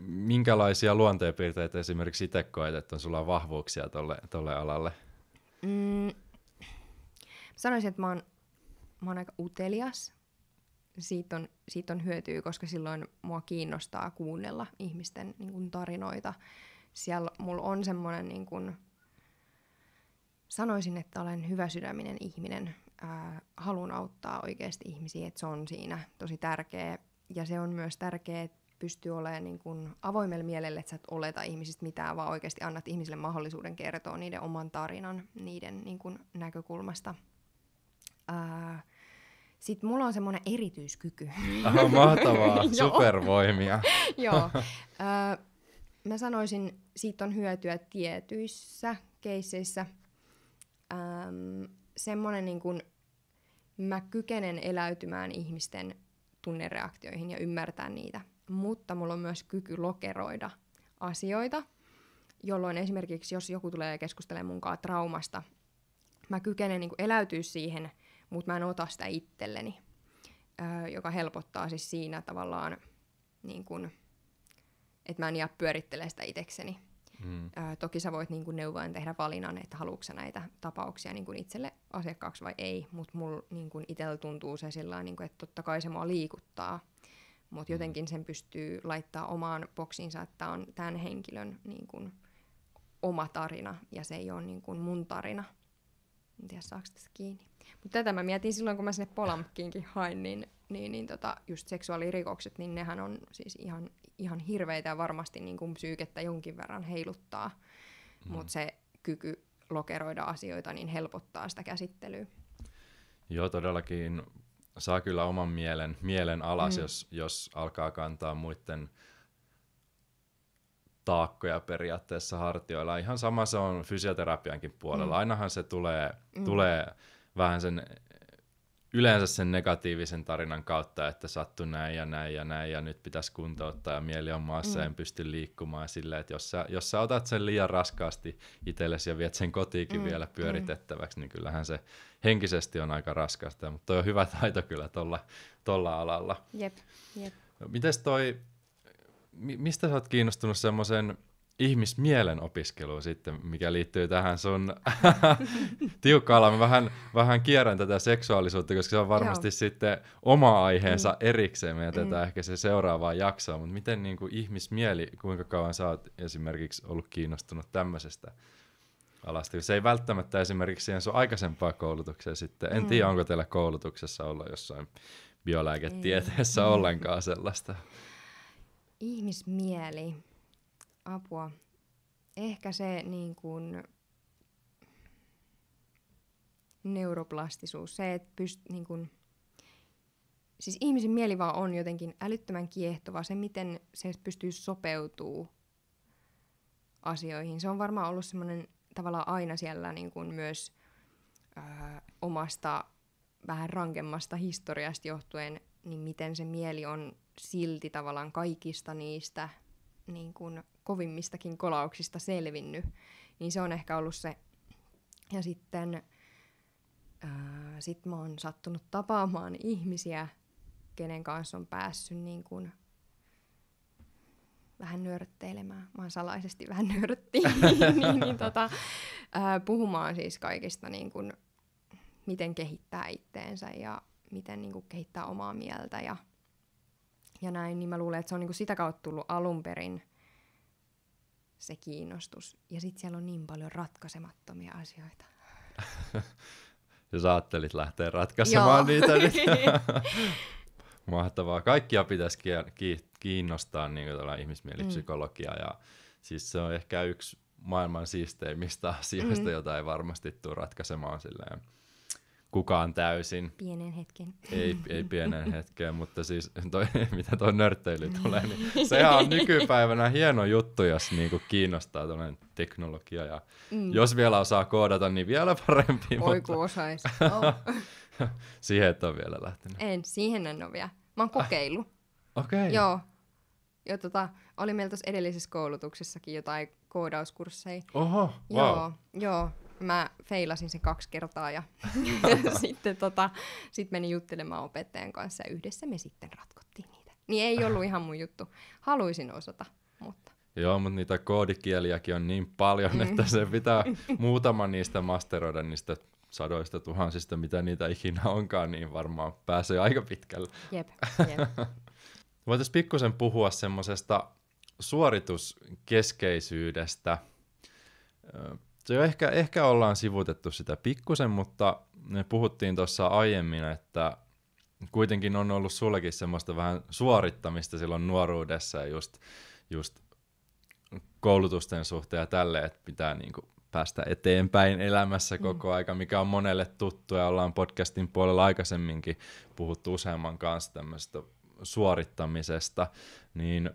minkälaisia luonteenpiirteitä esimerkiksi itse koet, että on sulla vahvuuksia tolle alalle? Mm, sanoisin, että mä oon, mä oon aika utelias. Siitä on, siitä on hyötyä, koska silloin mua kiinnostaa kuunnella ihmisten niin kun, tarinoita. Siellä mulla on semmoinen, niin sanoisin, että olen hyvä sydäminen ihminen. Äh, haluan auttaa oikeasti ihmisiä, että se on siinä tosi tärkeä. Ja se on myös tärkeää, pystyy olemaan niin kuin avoimella mielellä, että sä et oleta ihmisistä mitään, vaan oikeasti annat ihmisille mahdollisuuden kertoa niiden oman tarinan niiden niin kuin näkökulmasta. Ää, sitten mulla on semmoinen erityiskyky. Aha, mahtavaa, supervoimia. Joo. Ää, mä sanoisin, siitä on hyötyä tietyissä keisseissä. semmoinen niin kuin mä kykenen eläytymään ihmisten tunnereaktioihin ja ymmärtää niitä mutta mulla on myös kyky lokeroida asioita, jolloin esimerkiksi jos joku tulee keskustelemaan munkaan traumasta, mä kykenen niin eläytyä siihen, mutta mä en ota sitä itselleni, öö, joka helpottaa siis siinä tavallaan, niin kuin, että mä en jää pyörittelemään sitä itsekseni. Mm. Öö, toki sä voit niin neuvojen tehdä valinnan, että haluatko näitä tapauksia niin itselle asiakkaaksi vai ei, mutta mulla niin itsellä tuntuu se sillä niin että totta kai se mua liikuttaa – mutta mm. jotenkin sen pystyy laittaa omaan boksiinsa, että on tämän henkilön niin kuin, oma tarina ja se ei ole niin kuin mun tarina. En tiedä, saako tässä kiinni. Mutta tätä mä mietin silloin, kun mä sinne Polamkkiinkin hain, niin, niin, niin tota, just seksuaalirikokset, niin nehän on siis ihan, ihan hirveitä ja varmasti niin kuin psyykettä jonkin verran heiluttaa. Mm. Mutta se kyky lokeroida asioita, niin helpottaa sitä käsittelyä. Joo, todellakin saa kyllä oman mielen, mielen alas, mm. jos, jos alkaa kantaa muiden taakkoja periaatteessa hartioilla. Ihan sama se on fysioterapiankin puolella. Mm. Ainahan se tulee, mm. tulee vähän sen yleensä sen negatiivisen tarinan kautta, että sattu näin ja näin ja näin ja nyt pitäisi kuntouttaa ja mieli on maassa mm. en pysty liikkumaan silleen, että jos sä, jos sä otat sen liian raskaasti itsellesi ja viet sen kotiikin mm. vielä mm. pyöritettäväksi, niin kyllähän se henkisesti on aika raskasta, mutta toi on hyvä taito kyllä tuolla tolla alalla. Jep, jep. Mites toi, mistä sä oot kiinnostunut semmoisen ihmismielen opiskeluun sitten, mikä liittyy tähän sun tiukkaalla. Mä vähän, vähän kierrän tätä seksuaalisuutta, koska se on varmasti Joo. sitten oma aiheensa mm. erikseen. Me jätetään mm. ehkä se seuraavaan jaksoon, mutta miten niin kuin ihmismieli, kuinka kauan sä oot esimerkiksi ollut kiinnostunut tämmöisestä? alasti. Se ei välttämättä esimerkiksi siihen sun aikaisempaa koulutukseen sitten. En mm. tiedä, onko teillä koulutuksessa olla jossain biolääketieteessä ei. ollenkaan sellaista. Ihmismieli, apua. Ehkä se niin kuin neuroplastisuus, se, että pyst, niin kuin, siis ihmisen mieli vaan on jotenkin älyttömän kiehtova, se miten se pystyy sopeutuu asioihin. Se on varmaan ollut semmoinen tavallaan aina siellä niin kuin myös ö, omasta vähän rankemmasta historiasta johtuen, niin miten se mieli on silti tavallaan kaikista niistä niin kuin kovimmistakin kolauksista selvinnyt, niin se on ehkä ollut se. Ja sitten ö, sit mä oon sattunut tapaamaan ihmisiä, kenen kanssa on päässyt niin kuin vähän nörtteilemään. Mä oon salaisesti vähän nörttiin, niin, niin, niin, tota, ää, puhumaan siis kaikista, niin kun, miten kehittää itteensä ja miten niin kun, kehittää omaa mieltä ja, ja näin. Niin mä luulen, että se on niin kun, sitä kautta tullut alun perin se kiinnostus. Ja sitten siellä on niin paljon ratkaisemattomia asioita. ja sä ajattelit lähteä ratkaisemaan Joo. niitä nyt. Mahtavaa. Kaikkia pitäisi kiinnostaa niin ihmismielipsykologia mm. ja siis se on ehkä yksi maailman siisteimmistä asioista, mm. jota ei varmasti tule ratkaisemaan silleen kukaan täysin. Pienen hetken. Ei, ei pienen hetken, mutta siis toi, mitä tuo nörtteily tulee, niin sehän on nykypäivänä hieno juttu, jos niinku kiinnostaa tuollainen teknologia. Ja mm. Jos vielä osaa koodata, niin vielä parempi. Voi mutta... kun osaisi. Oh. siihen et ole vielä lähtenyt? En, siihen en ole vielä. Mä oon ah. kokeillut. Ah, Okei. Okay. Joo. Ja tota, oli meillä tuossa edellisessä koulutuksessakin jotain koodauskursseja. Oho, wow. Joo, joo. Mä feilasin sen kaksi kertaa ja sitten tota, sit menin juttelemaan opettajan kanssa ja yhdessä me sitten ratkottiin niitä. Niin ei ollut ihan mun juttu. Haluaisin osata, mutta... Joo, mutta niitä koodikieliäkin on niin paljon, mm. että se pitää muutama niistä masteroida niistä sadoista tuhansista, mitä niitä ikinä onkaan, niin varmaan pääsee aika pitkälle. Jep, jep. Voitaisiin pikkusen puhua semmoisesta suorituskeskeisyydestä. Se jo ehkä, ehkä ollaan sivutettu sitä pikkusen, mutta me puhuttiin tuossa aiemmin, että kuitenkin on ollut sullekin semmoista vähän suorittamista silloin nuoruudessa ja just, just koulutusten suhteen ja tälle, että pitää niinku päästä eteenpäin elämässä mm. koko mm. aika, mikä on monelle tuttu ja ollaan podcastin puolella aikaisemminkin puhuttu useamman kanssa tämmöistä suorittamisesta, niin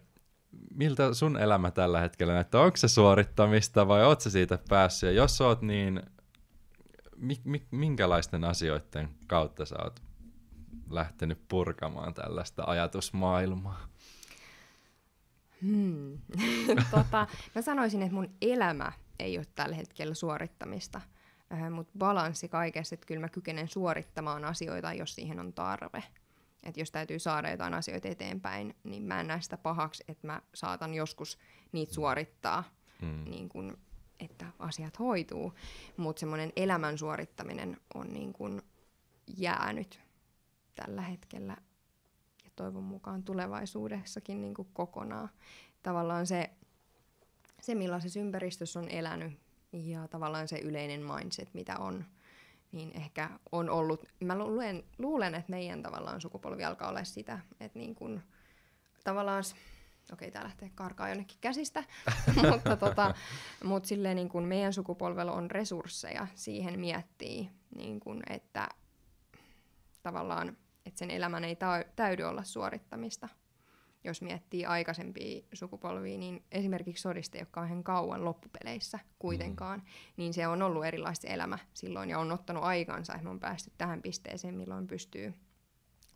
miltä sun elämä tällä hetkellä näyttää? Onko se suorittamista vai oot se siitä päässyt? Ja jos oot, niin mi- mi- minkälaisten asioiden kautta sä oot lähtenyt purkamaan tällaista ajatusmaailmaa? Hmm. tota, mä sanoisin, että mun elämä ei ole tällä hetkellä suorittamista. Äh, Mutta balanssi kaikessa, että kyllä mä kykenen suorittamaan asioita, jos siihen on tarve. Et jos täytyy saada jotain asioita eteenpäin, niin mä en näe sitä pahaksi, että mä saatan joskus niitä suorittaa, mm. niin kun, että asiat hoituu. Mutta semmoinen elämän suorittaminen on niin kun jäänyt tällä hetkellä ja toivon mukaan tulevaisuudessakin niin kokonaan. Tavallaan se se, millaisessa ympäristössä on elänyt ja tavallaan se yleinen mindset, mitä on, niin ehkä on ollut, mä luulen, luulen että meidän tavallaan sukupolvi alkaa olla sitä, että niin kun, tavallaan, okei tämä lähtee karkaa jonnekin käsistä, mutta tota, mut silleen niin kun meidän sukupolvella on resursseja siihen miettiä, niin kun, että tavallaan että sen elämän ei täydy olla suorittamista, jos miettii aikaisempia sukupolvia, niin esimerkiksi sodista, joka on kauan loppupeleissä kuitenkaan, mm. niin se on ollut erilaista elämä silloin ja on ottanut aikansa, että on päästy tähän pisteeseen, milloin pystyy.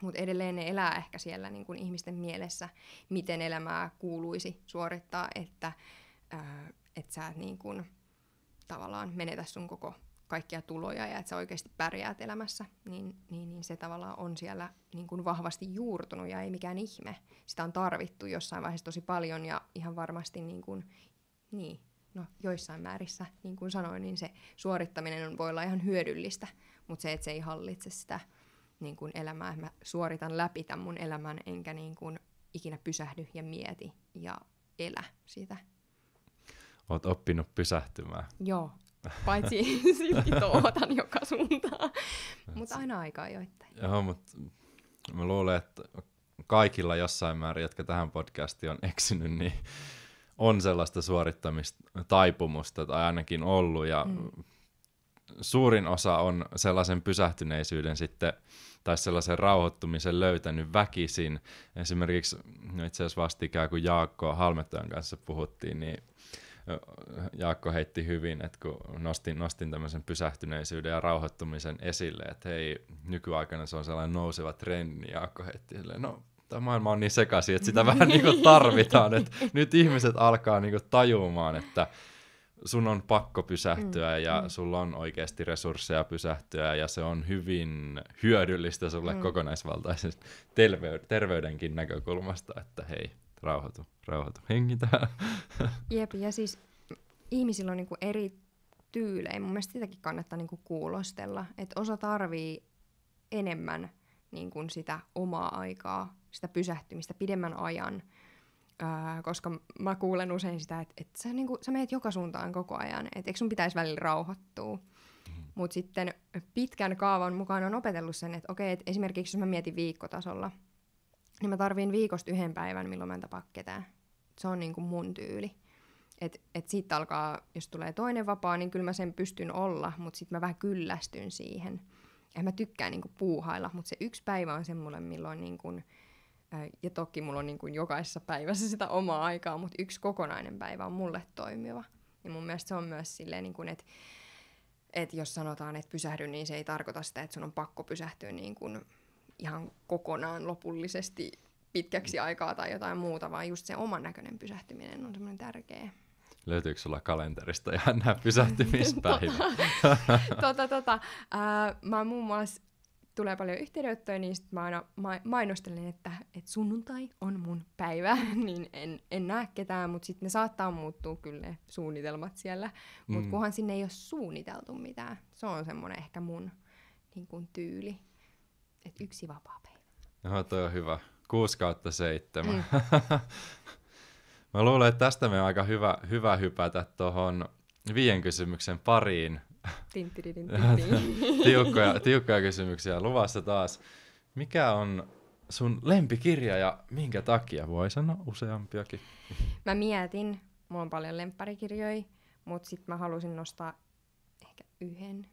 Mutta edelleen ne elää ehkä siellä niin kuin ihmisten mielessä, miten elämää kuuluisi suorittaa, että äh, et sä niin kuin, tavallaan menetä sun koko kaikkia tuloja ja että sä oikeasti pärjäät elämässä, niin, niin, niin se tavallaan on siellä niin kuin vahvasti juurtunut ja ei mikään ihme. Sitä on tarvittu jossain vaiheessa tosi paljon ja ihan varmasti niin kuin, niin, no, joissain määrissä, niin kuin sanoin, niin se suorittaminen on, voi olla ihan hyödyllistä, mutta se, että se ei hallitse sitä niin kuin elämää, mä suoritan läpi tämän mun elämän, enkä niin kuin ikinä pysähdy ja mieti ja elä sitä. Oot oppinut pysähtymään. Joo, Paitsi silti ootan joka suuntaan. Mutta aina aika joittain. Joo, mutta mä luulen, että kaikilla jossain määrin, jotka tähän podcastiin on eksynyt, niin on sellaista suorittamista, taipumusta tai ainakin ollut. Ja mm. suurin osa on sellaisen pysähtyneisyyden sitten tai sellaisen rauhoittumisen löytänyt väkisin. Esimerkiksi no itse asiassa vastikään, kun Jaakko Halmettojan kanssa puhuttiin, niin Jaakko heitti hyvin, että kun nostin, nostin tämmöisen pysähtyneisyyden ja rauhoittumisen esille, että hei, nykyaikana se on sellainen nouseva trendi, Jaakko heitti silleen, no tämä maailma on niin sekaisin, että sitä vähän niin kuin tarvitaan, että nyt ihmiset alkaa niin kuin tajumaan, että sun on pakko pysähtyä mm, ja mm. sulla on oikeasti resursseja pysähtyä ja se on hyvin hyödyllistä sulle mm. kokonaisvaltaisesti terveydenkin näkökulmasta, että hei, rauhoitu, rauhoitu, hengitä. Jep, ja siis ihmisillä on niinku eri tyylejä. Mun mielestä sitäkin kannattaa niinku kuulostella. Että osa tarvii enemmän niinku sitä omaa aikaa, sitä pysähtymistä pidemmän ajan. Öö, koska mä kuulen usein sitä, että, et sä, niinku, sä meet joka suuntaan koko ajan. Että eikö sun pitäisi välillä rauhoittua? Mm. Mutta sitten pitkän kaavan mukaan on opetellut sen, että okei, et esimerkiksi jos mä mietin viikkotasolla – niin mä tarviin viikosta yhden päivän, milloin mä en tapaa ketään. Se on niin kuin mun tyyli. Et, et siitä alkaa, jos tulee toinen vapaa, niin kyllä mä sen pystyn olla, mutta sitten mä vähän kyllästyn siihen. Ja mä tykkään niin kuin puuhailla, mutta se yksi päivä on semmoinen, milloin niin kuin, ja toki mulla on niin kuin jokaisessa päivässä sitä omaa aikaa, mutta yksi kokonainen päivä on mulle toimiva. Ja mun mielestä se on myös silleen, niin kuin, että et jos sanotaan, että pysähdy, niin se ei tarkoita sitä, että sun on pakko pysähtyä niin kuin ihan kokonaan lopullisesti pitkäksi aikaa tai jotain muuta, vaan just se oman näköinen pysähtyminen on semmoinen tärkeä. Löytyykö sulla kalenterista ihan nämä pysähtymispäivät? tota, tota, tota, ää, mä muun muassa tulee paljon yhteydenottoja, niin sit mä aina ma- mainostelen, että, että sunnuntai on mun päivä, niin en, en näe ketään, mutta sitten ne saattaa muuttua kyllä ne suunnitelmat siellä, mutta mm. kunhan sinne ei ole suunniteltu mitään. Se on semmoinen ehkä mun niin kun, tyyli. Et yksi vapaa päivä. No toi on hyvä. 6 kautta seitsemän. Mm. Mä luulen, että tästä me on aika hyvä, hyvä hypätä tuohon viien kysymyksen pariin. tiukkoja, tiukkoja kysymyksiä luvassa taas. Mikä on sun lempikirja ja minkä takia? Voi sanoa useampiakin. Mä mietin, mulla on paljon lempparikirjoja, mutta sitten mä halusin nostaa ehkä yhden.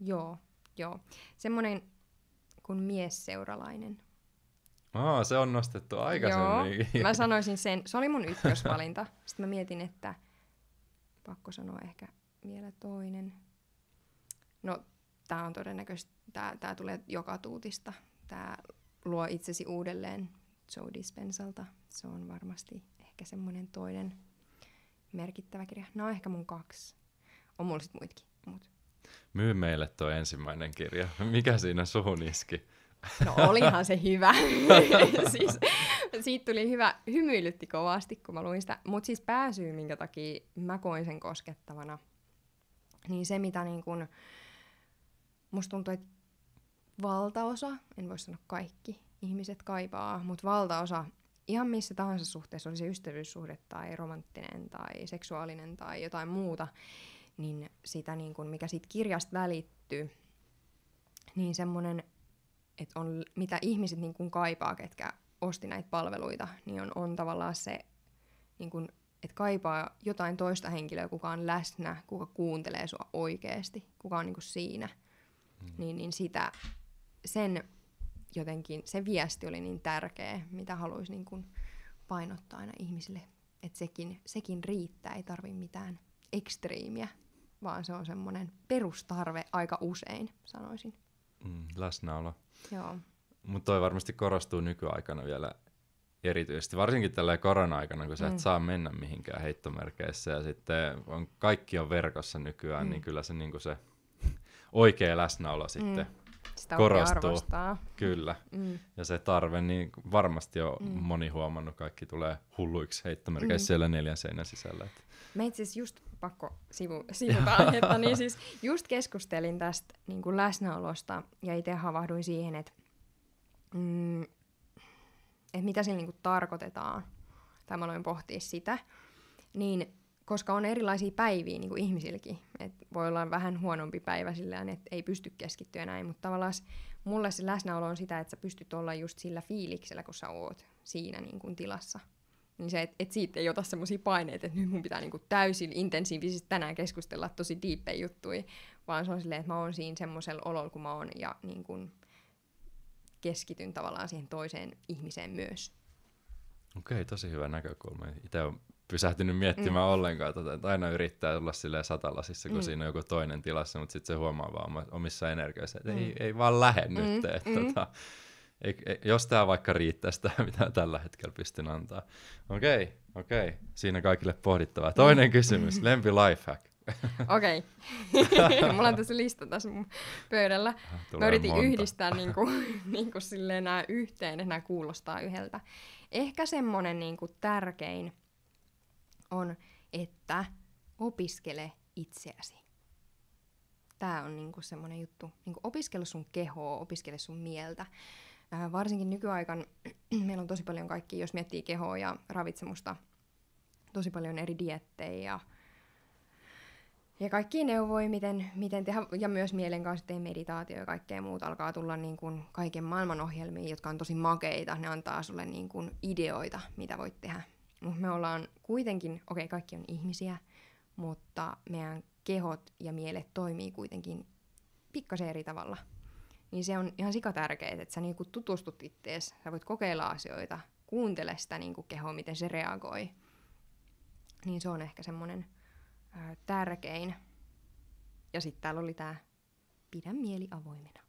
Joo, joo. Semmoinen kuin miesseuralainen. Aa, se on nostettu aikaisemmin. Joo, mä sanoisin sen. Se oli mun ykkösvalinta. Sitten mä mietin, että pakko sanoa ehkä vielä toinen. No, tää on todennäköisesti, tää, tää tulee joka tuutista. Tää luo itsesi uudelleen Joe Dispensalta. Se on varmasti ehkä semmoinen toinen merkittävä kirja. No ehkä mun kaksi. On mulla sit muitakin, mut myy meille tuo ensimmäinen kirja. Mikä siinä suhun iski? No olihan se hyvä. siis, siitä tuli hyvä, hymyilytti kovasti, kun mä luin sitä. Mutta siis pääsyy, minkä takia mä koin sen koskettavana, niin se mitä niin kun, musta tuntuu, että valtaosa, en voi sanoa kaikki, ihmiset kaipaa, mutta valtaosa ihan missä tahansa suhteessa, oli se ystävyyssuhde tai romanttinen tai seksuaalinen tai jotain muuta, niin sitä, niin kun, mikä siitä kirjasta välittyy, niin semmoinen, että on, mitä ihmiset niin kun kaipaa, ketkä osti näitä palveluita, niin on, on tavallaan se, niin kun, että kaipaa jotain toista henkilöä, kuka on läsnä, kuka kuuntelee sua oikeasti, kuka on niin kun siinä. Mm. Niin, niin sitä, sen jotenkin, se viesti oli niin tärkeä, mitä haluaisi niin kun painottaa aina ihmisille, että sekin, sekin riittää, ei tarvi mitään ekstriimiä vaan se on semmoinen perustarve aika usein, sanoisin. Mm, läsnäolo. Joo. Mutta toi varmasti korostuu nykyaikana vielä erityisesti, varsinkin tällä korona-aikana, kun sä et mm. saa mennä mihinkään heittomerkeissä ja sitten on, kaikki on verkossa nykyään, niin mm. niin kyllä se, niin se oikea läsnäolo mm. sitten mm. Sitä korostuu. Arvostaa. Kyllä. Mm. Ja se tarve, niin varmasti on mm. moni huomannut, kaikki tulee hulluiksi heittomerkeissä mm. siellä neljän seinän sisällä. Että itse asiassa just pakko sivu, sivuta aihetta, niin siis just keskustelin tästä niin kuin läsnäolosta ja itse havahduin siihen, että mm, et mitä sillä niin kuin tarkoitetaan, tai mä aloin pohtia sitä, niin koska on erilaisia päiviä niin kuin ihmisilläkin, et voi olla vähän huonompi päivä sillä että ei pysty keskittyä näin, mutta tavallaan mulle se läsnäolo on sitä, että sä pystyt olla just sillä fiiliksellä, kun sä oot siinä niin kuin tilassa niin se, että et siitä ei ota semmoisia paineita, että nyt mun pitää niinku täysin intensiivisesti tänään keskustella tosi diippejä juttuja, vaan se on silleen, että mä oon siinä semmoisella ololla, kun mä oon, ja niin kun keskityn tavallaan siihen toiseen ihmiseen myös. Okei, okay, tosi hyvä näkökulma. Itse on pysähtynyt miettimään mm. ollenkaan tätä, tota, että aina yrittää olla silleen satalasissa, kun mm. siinä on joku toinen tilassa, mutta sitten se huomaa vaan omissa energioissa, että mm. ei, ei vaan lähde mm. nyt. Että, mm. tota, ei, ei, jos tämä vaikka riittää, sitä, mitä tällä hetkellä pystyn antaa. Okei, okay, okei. Okay. Siinä kaikille pohdittavaa. Toinen mm. kysymys, lempi lifehack. Okei. Okay. Mulla on tässä lista tässä mun pöydällä. Ah, tulee Mä yritin monta. yhdistää niinku, niinku nämä yhteen, että nämä kuulostaa yhdeltä. Ehkä semmonen niinku tärkein on, että opiskele itseäsi. Tämä on niinku semmoinen juttu. Niinku opiskele sun kehoa, opiskele sun mieltä. Äh, varsinkin nykyaikan meillä on tosi paljon kaikki, jos miettii kehoa ja ravitsemusta, tosi paljon eri diettejä ja, ja kaikki neuvoi, miten, miten tehdä, ja myös mielen kanssa tehdä meditaatio ja kaikkea muuta. Alkaa tulla niin kuin kaiken maailman ohjelmiin, jotka on tosi makeita. Ne antaa sulle niin kuin ideoita, mitä voit tehdä. Mutta me ollaan kuitenkin, okei, okay, kaikki on ihmisiä, mutta meidän kehot ja mielet toimii kuitenkin pikkasen eri tavalla – niin se on ihan sikatärkeet, että sä niinku tutustut ittees, sä voit kokeilla asioita, kuuntele sitä niinku kehoa, miten se reagoi. Niin se on ehkä semmoinen tärkein. Ja sitten täällä oli tämä pidä mieli avoimena.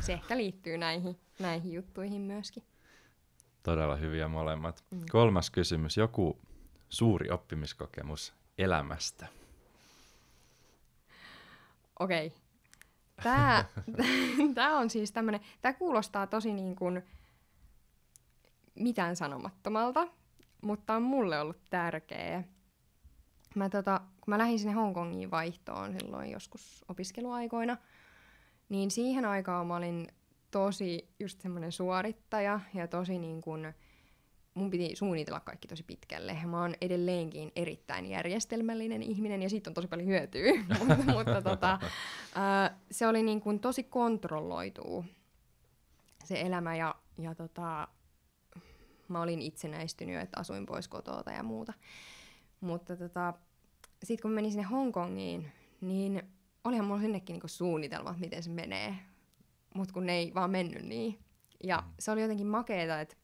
Se ehkä liittyy näihin, näihin juttuihin myöskin. Todella hyviä molemmat. Mm. Kolmas kysymys. Joku suuri oppimiskokemus elämästä. Okei. Okay. Tämä, tämä on siis tämmöinen, tämä kuulostaa tosi niin kuin mitään sanomattomalta, mutta on mulle ollut tärkeä. Mä tota, kun mä lähdin sinne Hongkongiin vaihtoon silloin joskus opiskeluaikoina, niin siihen aikaan mä olin tosi just semmoinen suorittaja ja tosi niin kuin mun piti suunnitella kaikki tosi pitkälle. Mä oon edelleenkin erittäin järjestelmällinen ihminen ja siitä on tosi paljon hyötyä, mutta, mutta tota, ää, se oli niin kuin tosi kontrolloituu se elämä ja, ja tota, mä olin itsenäistynyt, että asuin pois kotoa ja muuta. Mutta tota, sitten kun menin sinne Hongkongiin, niin olihan mulla sinnekin kuin niinku suunnitelmat, miten se menee, mutta kun ne ei vaan mennyt niin. Ja mm. se oli jotenkin makeeta, että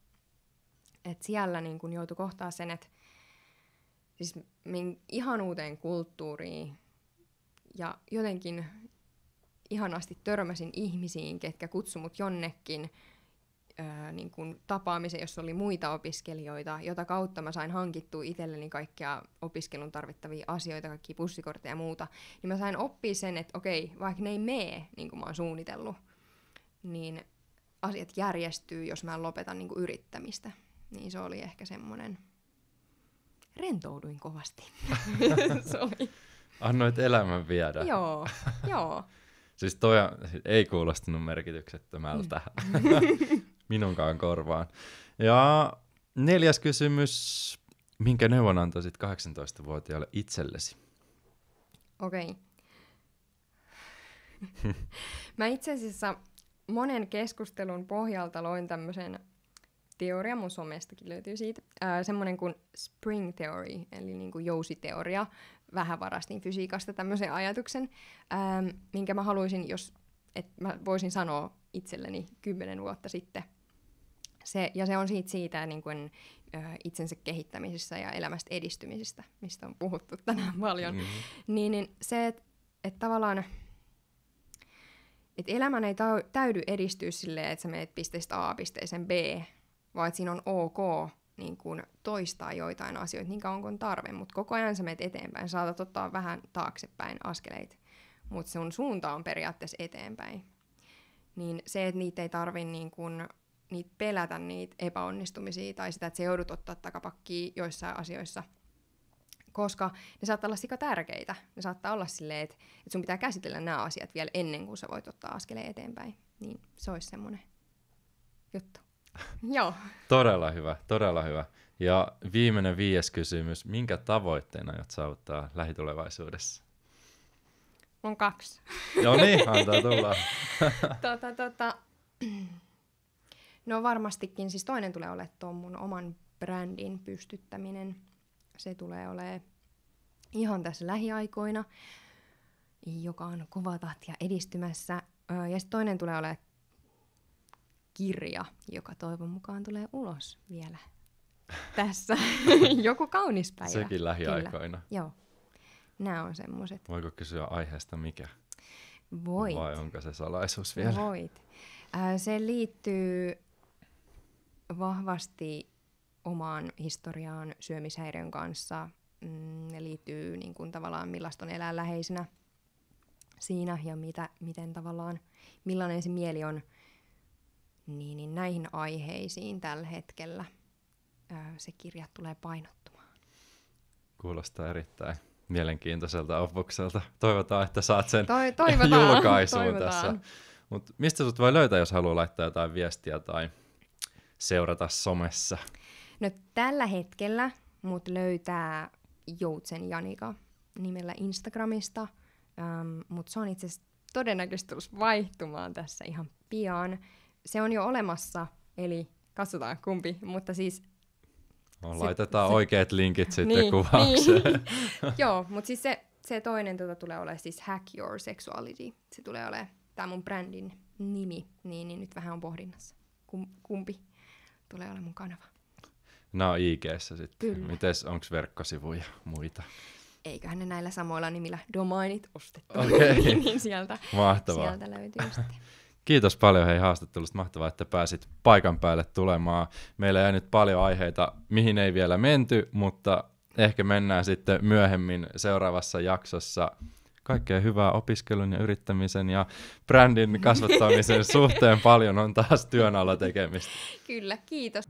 et siellä niin kun joutui kohtaa sen, että siis ihan uuteen kulttuuriin ja jotenkin ihanasti törmäsin ihmisiin, ketkä kutsumut jonnekin öö, niin kun tapaamisen, jos oli muita opiskelijoita, jota kautta mä sain hankittua itselleni kaikkia opiskelun tarvittavia asioita, kaikki pussikortteja ja muuta, niin mä sain oppia sen, että okei, vaikka ne ei mene niin kuin mä oon suunnitellut, niin asiat järjestyy, jos mä lopetan niin kuin yrittämistä. Niin se oli ehkä semmoinen, rentouduin kovasti. se oli. Annoit elämän viedä. Joo, joo. Siis toi siis ei kuulostanut merkityksettömältä mm. minunkaan korvaan. Ja neljäs kysymys. Minkä neuvon antaisit 18-vuotiaalle itsellesi? Okei. Okay. Mä itse asiassa monen keskustelun pohjalta loin tämmöisen teoria, mun somestakin löytyy siitä, äh, semmoinen kuin spring theory, eli niin kuin jousiteoria. Vähän varastin fysiikasta tämmöisen ajatuksen, ähm, minkä mä haluaisin, jos et mä voisin sanoa itselleni kymmenen vuotta sitten. Se, ja se on siitä, siitä niin kuin, äh, itsensä kehittämisessä ja elämästä edistymisestä, mistä on puhuttu tänään paljon. Mm-hmm. Niin, niin se, että et tavallaan et elämän ei täydy edistyä silleen, että sä meet pisteestä A pisteeseen B, vaan että siinä on ok niin kuin toistaa joitain asioita niin kauan kuin tarve, mutta koko ajan sä menet eteenpäin, saatat ottaa vähän taaksepäin askeleita, mutta sun suunta on periaatteessa eteenpäin. Niin se, että niitä ei tarvi niin kuin, niitä pelätä niitä epäonnistumisia tai sitä, että sä joudut ottaa takapakkia joissain asioissa, koska ne saattaa olla sika tärkeitä. Ne saattaa olla silleen, että, että sun pitää käsitellä nämä asiat vielä ennen kuin sä voit ottaa askeleen eteenpäin. Niin se olisi semmoinen juttu. Joo. Todella hyvä, todella hyvä. Ja viimeinen viides kysymys. Minkä tavoitteena aiot saavuttaa lähitulevaisuudessa? On kaksi. Joo no niin, antaa tulla. tota, tota, no varmastikin, siis toinen tulee olemaan tuon mun oman brändin pystyttäminen. Se tulee olemaan ihan tässä lähiaikoina, joka on kova tahtia edistymässä. Ja sitten toinen tulee olemaan kirja, joka toivon mukaan tulee ulos vielä tässä joku kaunis päivä. Sekin lähiaikoina. Kyllä. Joo. Nämä on semmoiset. Voiko kysyä aiheesta mikä? Voit. Vai onko se salaisuus vielä? Voit. Äh, se liittyy vahvasti omaan historiaan syömishäiriön kanssa. Mm, ne liittyy niin kuin tavallaan millaista on elää läheisenä siinä ja mitä, miten tavallaan, millainen se mieli on – niin, niin näihin aiheisiin tällä hetkellä ää, se kirja tulee painottumaan. Kuulostaa erittäin mielenkiintoiselta opukselta. Toivotaan, että saat sen Toi, toivotaan, julkaisuun toivotaan. tässä. Mut mistä sut voi löytää, jos haluaa laittaa jotain viestiä tai seurata somessa? No tällä hetkellä mut löytää Joutsen Janika nimellä Instagramista, ähm, mutta se on itse asiassa todennäköisesti vaihtumaan tässä ihan pian se on jo olemassa, eli katsotaan kumpi, mutta siis... No, laitetaan sit, oikeat linkit sitten niin, niin. kuvaukseen. Niin. Joo, mutta siis se, se toinen tota, tulee olemaan siis Hack Your Sexuality. Se tulee olemaan tämä mun brändin nimi, niin, niin nyt vähän on pohdinnassa. Kum, kumpi tulee olemaan mun kanava. No ig sitten. Mites, onko verkkosivuja muita? Eiköhän ne näillä samoilla nimillä domainit ostettu. Okay. niin sieltä, Mahtavaa. sieltä löytyy sitten. Kiitos paljon hei haastattelusta. Mahtavaa, että pääsit paikan päälle tulemaan. Meillä ei nyt paljon aiheita, mihin ei vielä menty, mutta ehkä mennään sitten myöhemmin seuraavassa jaksossa. Kaikkea hyvää opiskelun ja yrittämisen ja brändin kasvattamisen suhteen paljon on taas työn alla tekemistä. Kyllä, kiitos.